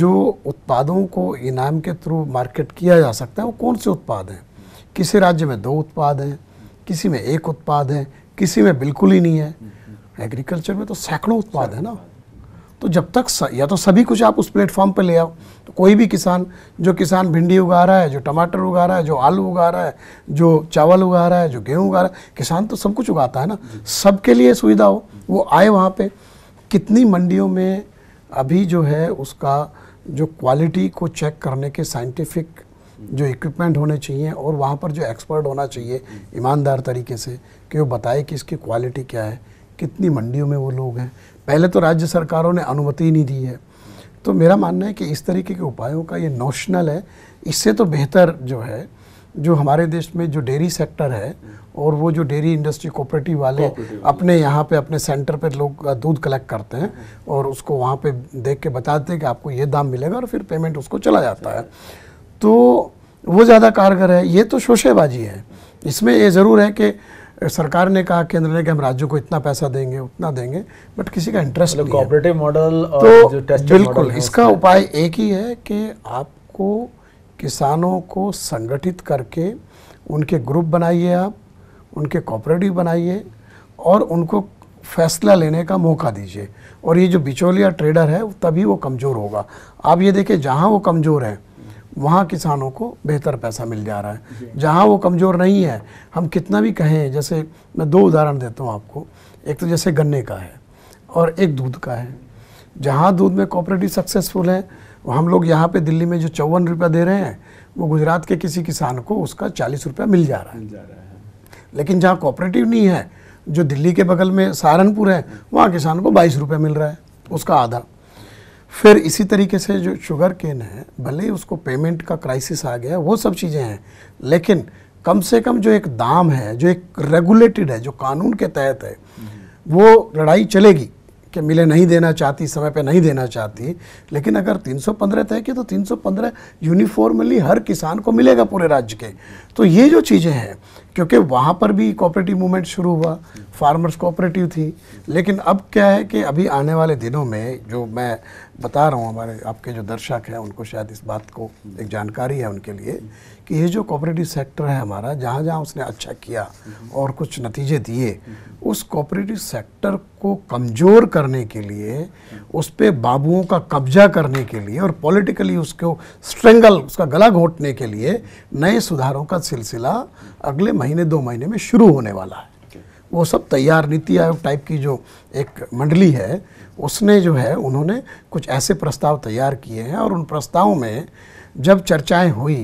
[SPEAKER 4] जो उत्पादों को इनाम के थ्रू मार्केट किया जा सकता है वो कौन से उत्पाद हैं किसी राज्य में दो उत्पाद हैं किसी में एक उत्पाद है किसी में बिल्कुल ही नहीं है एग्रीकल्चर में तो सैकड़ों उत्पाद है ना तो जब तक स, या तो सभी कुछ आप उस प्लेटफॉर्म पर ले आओ तो कोई भी किसान जो किसान भिंडी उगा रहा है जो टमाटर उगा रहा है जो आलू उगा रहा है जो चावल उगा रहा है जो गेहूँ उगा रहा है किसान तो सब कुछ उगाता है ना सबके लिए सुविधा हो वो आए वहाँ पर कितनी मंडियों में अभी जो है उसका जो क्वालिटी को चेक करने के साइंटिफिक जो इक्विपमेंट होने चाहिए और वहाँ पर जो एक्सपर्ट होना चाहिए ईमानदार तरीके से कि वो बताए कि इसकी क्वालिटी क्या है कितनी मंडियों में वो लोग हैं पहले तो राज्य सरकारों ने अनुमति नहीं दी है तो मेरा मानना है कि इस तरीके के उपायों का ये नोशनल है इससे तो बेहतर जो है जो हमारे देश में जो डेयरी सेक्टर है और वो जो डेयरी इंडस्ट्री कोऑपरेटिव वाले अपने यहाँ पे अपने सेंटर पे लोग दूध कलेक्ट करते हैं और उसको वहाँ पे देख के बताते हैं कि आपको ये दाम मिलेगा और फिर पेमेंट उसको चला जाता है तो वो ज़्यादा कारगर है ये तो शोशेबाजी है इसमें ये ज़रूर है कि सरकार ने कहा केंद्र ने कि हम राज्यों को इतना पैसा देंगे उतना देंगे बट किसी का इंटरेस्ट मतलब नहीं है मॉडल तो बिल्कुल इसका उपाय एक ही है कि आपको किसानों को संगठित करके उनके ग्रुप बनाइए आप उनके कॉपरेटिव बनाइए और उनको फैसला लेने का मौका दीजिए और ये जो बिचौलिया ट्रेडर है तभी वो कमज़ोर होगा आप ये देखें जहाँ वो कमज़ोर हैं वहाँ किसानों को बेहतर पैसा मिल जा रहा है जहाँ वो कमज़ोर नहीं है हम कितना भी कहें जैसे मैं दो उदाहरण देता हूँ आपको एक तो जैसे गन्ने का है और एक दूध का है जहाँ दूध में कॉपरेटिव सक्सेसफुल है हम लोग यहाँ पे दिल्ली में जो चौवन रुपया दे रहे हैं वो गुजरात के किसी किसान को उसका चालीस रुपया मिल जा रहा है, जा रहा है। लेकिन जहाँ कॉपरेटिव नहीं है जो दिल्ली के बगल में सहारनपुर है वहाँ किसान को बाईस रुपये मिल रहा है उसका आधा फिर इसी तरीके से जो शुगर केन है भले ही उसको पेमेंट का क्राइसिस आ गया वो सब चीज़ें हैं लेकिन कम से कम जो एक दाम है जो एक रेगुलेटेड है जो कानून के तहत है वो लड़ाई चलेगी कि मिले नहीं देना चाहती समय पे नहीं देना चाहती लेकिन अगर 315 तय की तो 315 यूनिफॉर्मली हर किसान को मिलेगा पूरे राज्य के तो ये जो चीज़ें हैं क्योंकि वहाँ पर भी कोऑपरेटिव मूवमेंट शुरू हुआ फार्मर्स कोऑपरेटिव थी लेकिन अब क्या है कि अभी आने वाले दिनों में जो मैं बता रहा हूँ हमारे आपके जो दर्शक हैं उनको शायद इस बात को एक जानकारी है उनके लिए कि ये जो कॉपरेटिव सेक्टर है हमारा जहाँ जहाँ उसने अच्छा किया और कुछ नतीजे दिए उस कॉपरेटिव सेक्टर को कमज़ोर करने के लिए उस पर बाबुओं का कब्जा करने के लिए और पॉलिटिकली उसको स्ट्रेंगल उसका गला घोटने के लिए नए सुधारों का सिलसिला अगले महीने दो महीने में शुरू होने वाला है वो सब तैयार नीति आयोग टाइप की जो एक मंडली है उसने जो है उन्होंने कुछ ऐसे प्रस्ताव तैयार किए हैं और उन प्रस्तावों में जब चर्चाएं हुई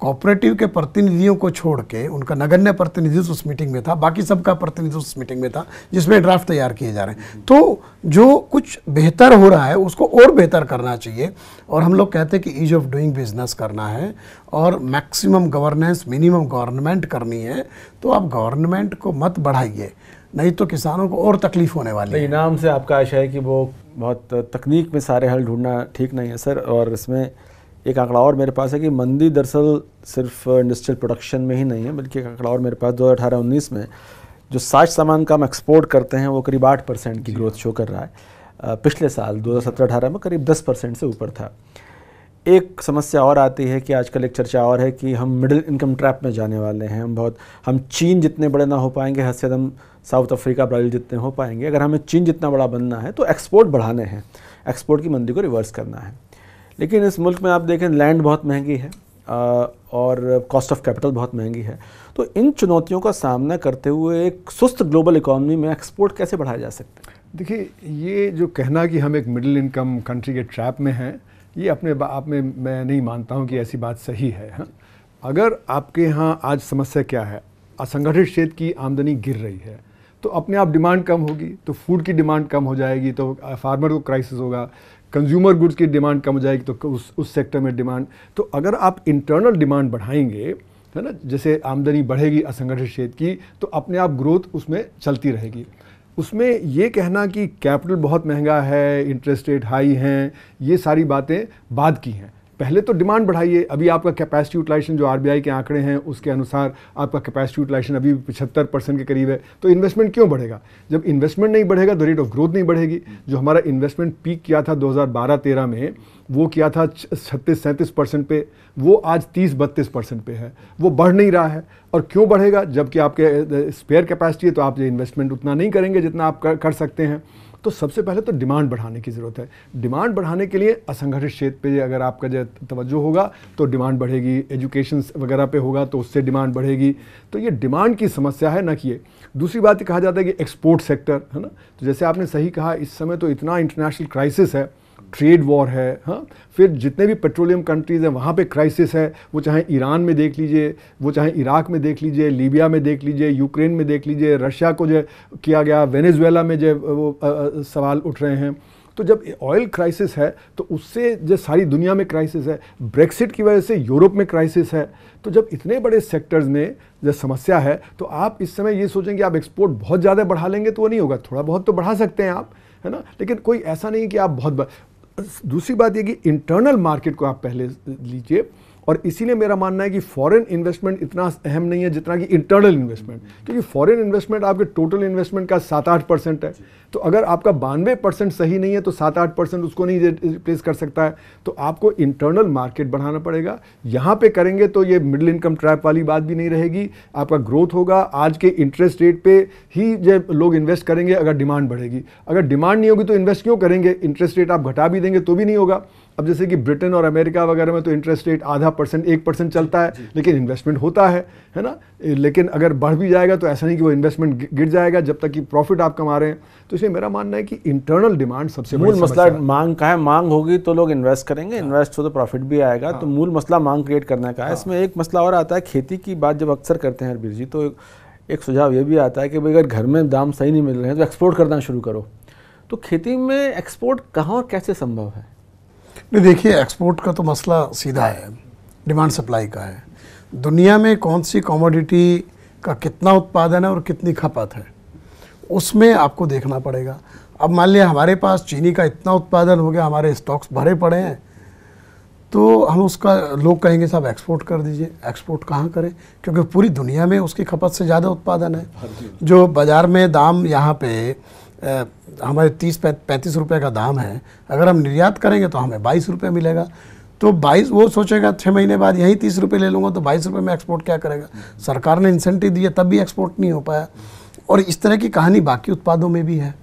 [SPEAKER 4] कॉपरेटिव के प्रतिनिधियों को छोड़ के उनका नगण्य प्रतिनिधित्व उस मीटिंग में था बाकी सबका प्रतिनिधित्व उस मीटिंग में था जिसमें ड्राफ्ट तैयार किए जा रहे हैं हम्म। तो जो कुछ बेहतर हो रहा है उसको और बेहतर करना चाहिए और हम लोग कहते हैं कि ईज ऑफ डूइंग बिजनेस करना है और मैक्सिमम गवर्नेंस मिनिमम गवर्नमेंट करनी है तो आप गवर्नमेंट को मत बढ़ाइए नहीं तो किसानों को और तकलीफ होने वाली है इनाम से आपका आशा है कि वो
[SPEAKER 1] बहुत तकनीक में सारे हल ढूंढना ठीक नहीं है सर और इसमें एक आंकड़ा और मेरे पास है कि मंदी दरअसल सिर्फ इंडस्ट्रियल प्रोडक्शन में ही नहीं है बल्कि एक आंकड़ा और मेरे पास दो हज़ार में जो साज सामान का हम एक्सपोर्ट करते हैं वो करीब आठ परसेंट की ग्रोथ शो कर रहा है पिछले साल दो हज़ार में करीब दस परसेंट से ऊपर था एक समस्या और आती है कि आजकल एक चर्चा और है कि हम मिडिल इनकम ट्रैप में जाने वाले हैं हम बहुत हम चीन जितने बड़े ना हो पाएंगे हद से हम साउथ अफ्रीका ब्राज़ील जितने हो पाएंगे अगर हमें चीन जितना बड़ा बनना है तो एक्सपोर्ट बढ़ाने हैं एक्सपोर्ट की मंदी को रिवर्स करना है लेकिन इस मुल्क में आप देखें लैंड बहुत महंगी है और कॉस्ट ऑफ कैपिटल बहुत महंगी है तो इन चुनौतियों का सामना करते हुए एक सुस्त ग्लोबल इकोनॉमी में एक्सपोर्ट कैसे बढ़ाया जा सकता है देखिए ये जो
[SPEAKER 3] कहना कि हम एक मिडिल इनकम कंट्री के ट्रैप में हैं ये अपने आप में मैं नहीं मानता हूँ कि ऐसी बात सही है हा? अगर आपके यहाँ आज समस्या क्या है असंगठित क्षेत्र की आमदनी गिर रही है तो अपने आप डिमांड कम होगी तो फूड की डिमांड कम हो जाएगी तो फार्मर को क्राइसिस होगा कंज्यूमर गुड्स की डिमांड कम हो जाएगी तो उस उस सेक्टर में डिमांड तो अगर आप इंटरनल डिमांड बढ़ाएंगे है ना जैसे आमदनी बढ़ेगी असंगठित क्षेत्र की तो अपने आप ग्रोथ उसमें चलती रहेगी उसमें ये कहना कि कैपिटल बहुत महंगा है इंटरेस्ट रेट हाई हैं ये सारी बातें बाद की हैं पहले तो डिमांड बढ़ाइए अभी आपका कैपेसिटी यूटिलाइजेशन जो आरबीआई के आंकड़े हैं उसके अनुसार आपका कैपेसिटी यूटिलाइजेशन अभी पचहत्तर परसेंट के करीब है तो इन्वेस्टमेंट क्यों बढ़ेगा जब इन्वेस्टमेंट नहीं बढ़ेगा तो रेट ऑफ ग्रोथ नहीं बढ़ेगी जो हमारा इन्वेस्टमेंट पीक किया था 2012-13 में वो किया था छत्तीस सैंतीस परसेंट पे वो आज तीस बत्तीस परसेंट पे है वो बढ़ नहीं रहा है और क्यों बढ़ेगा जबकि आपके स्पेयर कैपेसिटी है तो आप ये इन्वेस्टमेंट उतना नहीं करेंगे जितना आप कर, कर सकते हैं तो सबसे पहले तो डिमांड बढ़ाने की ज़रूरत है डिमांड बढ़ाने के लिए असंगठित क्षेत्र पे अगर आपका जो तवज्जो होगा तो डिमांड बढ़ेगी एजुकेशन वगैरह पे होगा तो उससे डिमांड बढ़ेगी तो ये डिमांड की समस्या है ना कि ये दूसरी बात कहा जाता है कि एक्सपोर्ट सेक्टर है ना तो जैसे आपने सही कहा इस समय तो इतना इंटरनेशनल क्राइसिस है ट्रेड वॉर है हाँ फिर जितने भी पेट्रोलियम कंट्रीज़ हैं वहाँ पे क्राइसिस है वो चाहे ईरान में देख लीजिए वो चाहे इराक में देख लीजिए लीबिया में देख लीजिए यूक्रेन में देख लीजिए रशिया को जो किया गया वेनेजुएला में जो वो आ, आ, सवाल उठ रहे हैं तो जब ऑयल क्राइसिस है तो उससे जो सारी दुनिया में क्राइसिस है ब्रेक्सिट की वजह से यूरोप में क्राइसिस है तो जब इतने बड़े सेक्टर्स में जब समस्या है तो आप इस समय ये सोचेंगे आप एक्सपोर्ट बहुत ज़्यादा बढ़ा लेंगे तो वो नहीं होगा थोड़ा बहुत तो बढ़ा सकते हैं आप है ना लेकिन कोई ऐसा नहीं कि आप बहुत दूसरी बात यह कि इंटरनल मार्केट को आप पहले लीजिए और इसीलिए मेरा मानना है कि फॉरेन इन्वेस्टमेंट इतना अहम नहीं है जितना कि इंटरनल इन्वेस्टमेंट क्योंकि फॉरेन इन्वेस्टमेंट आपके टोटल इन्वेस्टमेंट का सात आठ परसेंट है तो अगर आपका बानवे परसेंट सही नहीं है तो सात आठ परसेंट उसको नहीं रिप्लेस कर सकता है तो आपको इंटरनल मार्केट बढ़ाना पड़ेगा यहाँ पे करेंगे तो ये मिडिल इनकम ट्रैप वाली बात भी नहीं रहेगी आपका ग्रोथ होगा आज के इंटरेस्ट रेट पे ही जब लोग इन्वेस्ट करेंगे अगर डिमांड बढ़ेगी अगर डिमांड नहीं होगी तो इन्वेस्ट क्यों करेंगे इंटरेस्ट रेट आप घटा भी देंगे तो भी नहीं होगा अब जैसे कि ब्रिटेन और अमेरिका वगैरह में तो इंटरेस्ट रेट आधा परसेंट एक परसेंट चलता है लेकिन इन्वेस्टमेंट होता है है ना लेकिन अगर बढ़ भी जाएगा तो ऐसा नहीं कि वो इन्वेस्टमेंट गिर जाएगा जब तक कि प्रॉफिट आप कमा रहे हैं तो इसलिए मेरा मानना है कि इंटरनल डिमांड सबसे मूल मसला
[SPEAKER 1] मांग का है मांग होगी तो लोग इन्वेस्ट करेंगे इन्वेस्ट हाँ। हो तो प्रॉफिट भी आएगा हाँ। तो मूल मसला मांग क्रिएट करने का है हाँ। इसमें एक मसला और आता है खेती की बात जब अक्सर करते हैं हरबीर जी तो एक सुझाव ये भी आता है कि भाई अगर घर में दाम सही नहीं मिल रहे हैं तो एक्सपोर्ट करना शुरू करो तो खेती में
[SPEAKER 4] एक्सपोर्ट कहाँ और कैसे संभव है नहीं देखिए एक्सपोर्ट का तो मसला सीधा है डिमांड सप्लाई का है दुनिया में कौन सी कॉमोडिटी का कितना उत्पादन है और कितनी खपत है उसमें आपको देखना पड़ेगा अब मान लिया हमारे पास चीनी का इतना उत्पादन हो गया हमारे स्टॉक्स भरे पड़े हैं तो हम उसका लोग कहेंगे साहब एक्सपोर्ट कर दीजिए एक्सपोर्ट कहाँ करें क्योंकि पूरी दुनिया में उसकी खपत से ज़्यादा उत्पादन है हाँ जो बाज़ार में दाम यहाँ पे हमारे तीस पैंतीस रुपये का दाम है अगर हम निर्यात करेंगे तो हमें बाईस रुपये मिलेगा तो बाईस वो सोचेगा छः महीने बाद यही तीस रुपये ले लूँगा तो बाईस रुपये में एक्सपोर्ट क्या करेगा सरकार ने इंसेंटिव दिया तब भी एक्सपोर्ट नहीं हो पाया और इस तरह की कहानी बाकी उत्पादों में भी है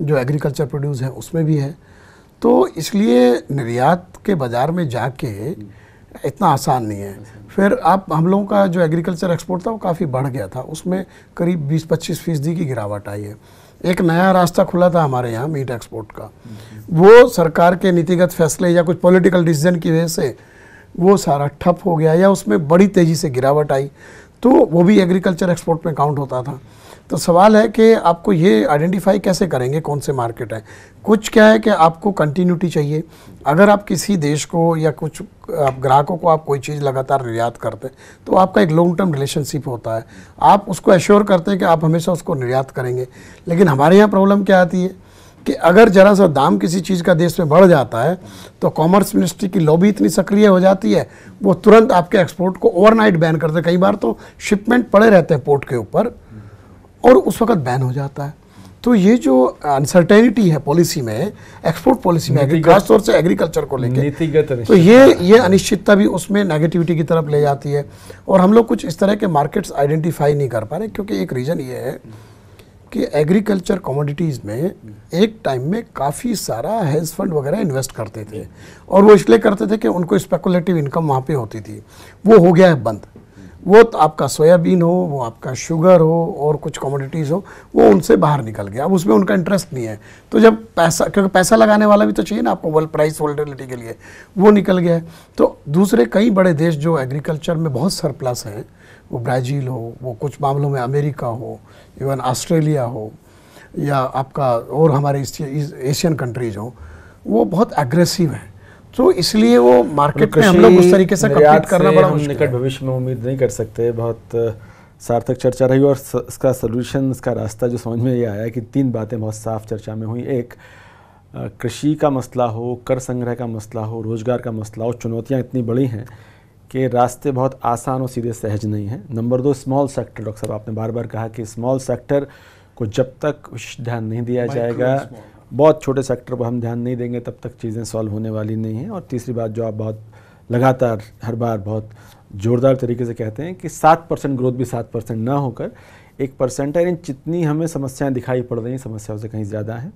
[SPEAKER 4] जो एग्रीकल्चर प्रोड्यूस है उसमें भी है तो इसलिए निर्यात के बाज़ार में जाके इतना आसान नहीं है फिर आप हम लोगों का जो एग्रीकल्चर एक्सपोर्ट था वो काफ़ी बढ़ गया था उसमें करीब 20-25 फीसदी की गिरावट आई है एक नया रास्ता खुला था हमारे यहाँ मीट एक्सपोर्ट का वो सरकार के नीतिगत फैसले या कुछ पॉलिटिकल डिसीजन की वजह से वो सारा ठप हो गया या उसमें बड़ी तेज़ी से गिरावट आई तो वो भी एग्रीकल्चर एक्सपोर्ट में काउंट होता था तो सवाल है कि आपको ये आइडेंटिफाई कैसे करेंगे कौन से मार्केट हैं कुछ क्या है कि आपको कंटिन्यूटी चाहिए अगर आप किसी देश को या कुछ आप ग्राहकों को आप कोई चीज़ लगातार निर्यात करते हैं तो आपका एक लॉन्ग टर्म रिलेशनशिप होता है आप उसको एश्योर करते हैं कि आप हमेशा उसको निर्यात करेंगे लेकिन हमारे यहाँ प्रॉब्लम क्या आती है कि अगर ज़रा सा दाम किसी चीज़ का देश में बढ़ जाता है तो कॉमर्स मिनिस्ट्री की लॉबी इतनी सक्रिय हो जाती है वो तुरंत आपके एक्सपोर्ट को ओवरनाइट बैन करते हैं कई बार तो शिपमेंट पड़े रहते हैं पोर्ट के ऊपर और उस वक्त बैन हो जाता है तो ये जो अनसर्टेनिटी है पॉलिसी में एक्सपोर्ट पॉलिसी में खासतौर से एग्रीकल्चर को लेकर तो ये ये अनिश्चितता भी उसमें नेगेटिविटी की तरफ ले जाती है और हम लोग कुछ इस तरह के मार्केट्स आइडेंटिफाई नहीं कर पा रहे क्योंकि एक रीज़न ये है कि एग्रीकल्चर कमोडिटीज़ में एक टाइम में काफ़ी सारा हेल्थ फंड वगैरह इन्वेस्ट करते थे और वो इसलिए करते थे कि उनको स्पेकुलेटिव इनकम वहाँ पे होती थी वो हो गया है बंद वो तो आपका सोयाबीन हो वो आपका शुगर हो और कुछ कमोडिटीज़ हो वो उनसे बाहर निकल गया अब उसमें उनका इंटरेस्ट नहीं है तो जब पैसा क्योंकि पैसा लगाने वाला भी तो चाहिए ना आपको वर्ल्ड प्राइस वोल्टिलिटी के लिए वो निकल गया है तो दूसरे कई बड़े देश जो एग्रीकल्चर में बहुत सरप्लस हैं वो ब्राज़ील हो वो कुछ मामलों में अमेरिका हो इवन ऑस्ट्रेलिया हो या आपका और हमारे एशियन कंट्रीज हो वो बहुत एग्रेसिव हैं तो इसलिए वो मार्केट में हम लोग उस मतलब तरीके से कम्पीट करना बड़ा मुश्किल
[SPEAKER 1] निकट भविष्य में उम्मीद नहीं कर सकते बहुत सार्थक चर्चा रही और इसका सोल्यूशन इसका रास्ता जो समझ में ये आया कि तीन बातें बहुत साफ चर्चा में हुई एक कृषि का मसला हो कर संग्रह का मसला हो रोजगार का मसला हो चुनौतियाँ इतनी बड़ी हैं कि रास्ते बहुत आसान और सीधे सहज नहीं हैं नंबर दो स्मॉल सेक्टर डॉक्टर साहब आपने बार बार कहा कि स्मॉल सेक्टर को जब तक ध्यान नहीं दिया जाएगा बहुत छोटे सेक्टर पर हम ध्यान नहीं देंगे तब तक चीज़ें सॉल्व होने वाली नहीं हैं और तीसरी बात जो आप बहुत लगातार हर बार बहुत ज़ोरदार तरीके से कहते हैं कि सात परसेंट ग्रोथ भी सात परसेंट ना होकर एक परसेंट है जितनी हमें समस्याएं दिखाई पड़ रही हैं समस्याओं से कहीं ज़्यादा हैं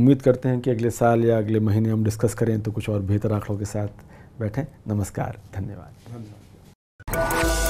[SPEAKER 1] उम्मीद करते हैं कि अगले साल या अगले महीने हम डिस्कस करें तो कुछ और बेहतर आंकड़ों के साथ बैठें नमस्कार धन्यवाद धन्यवाद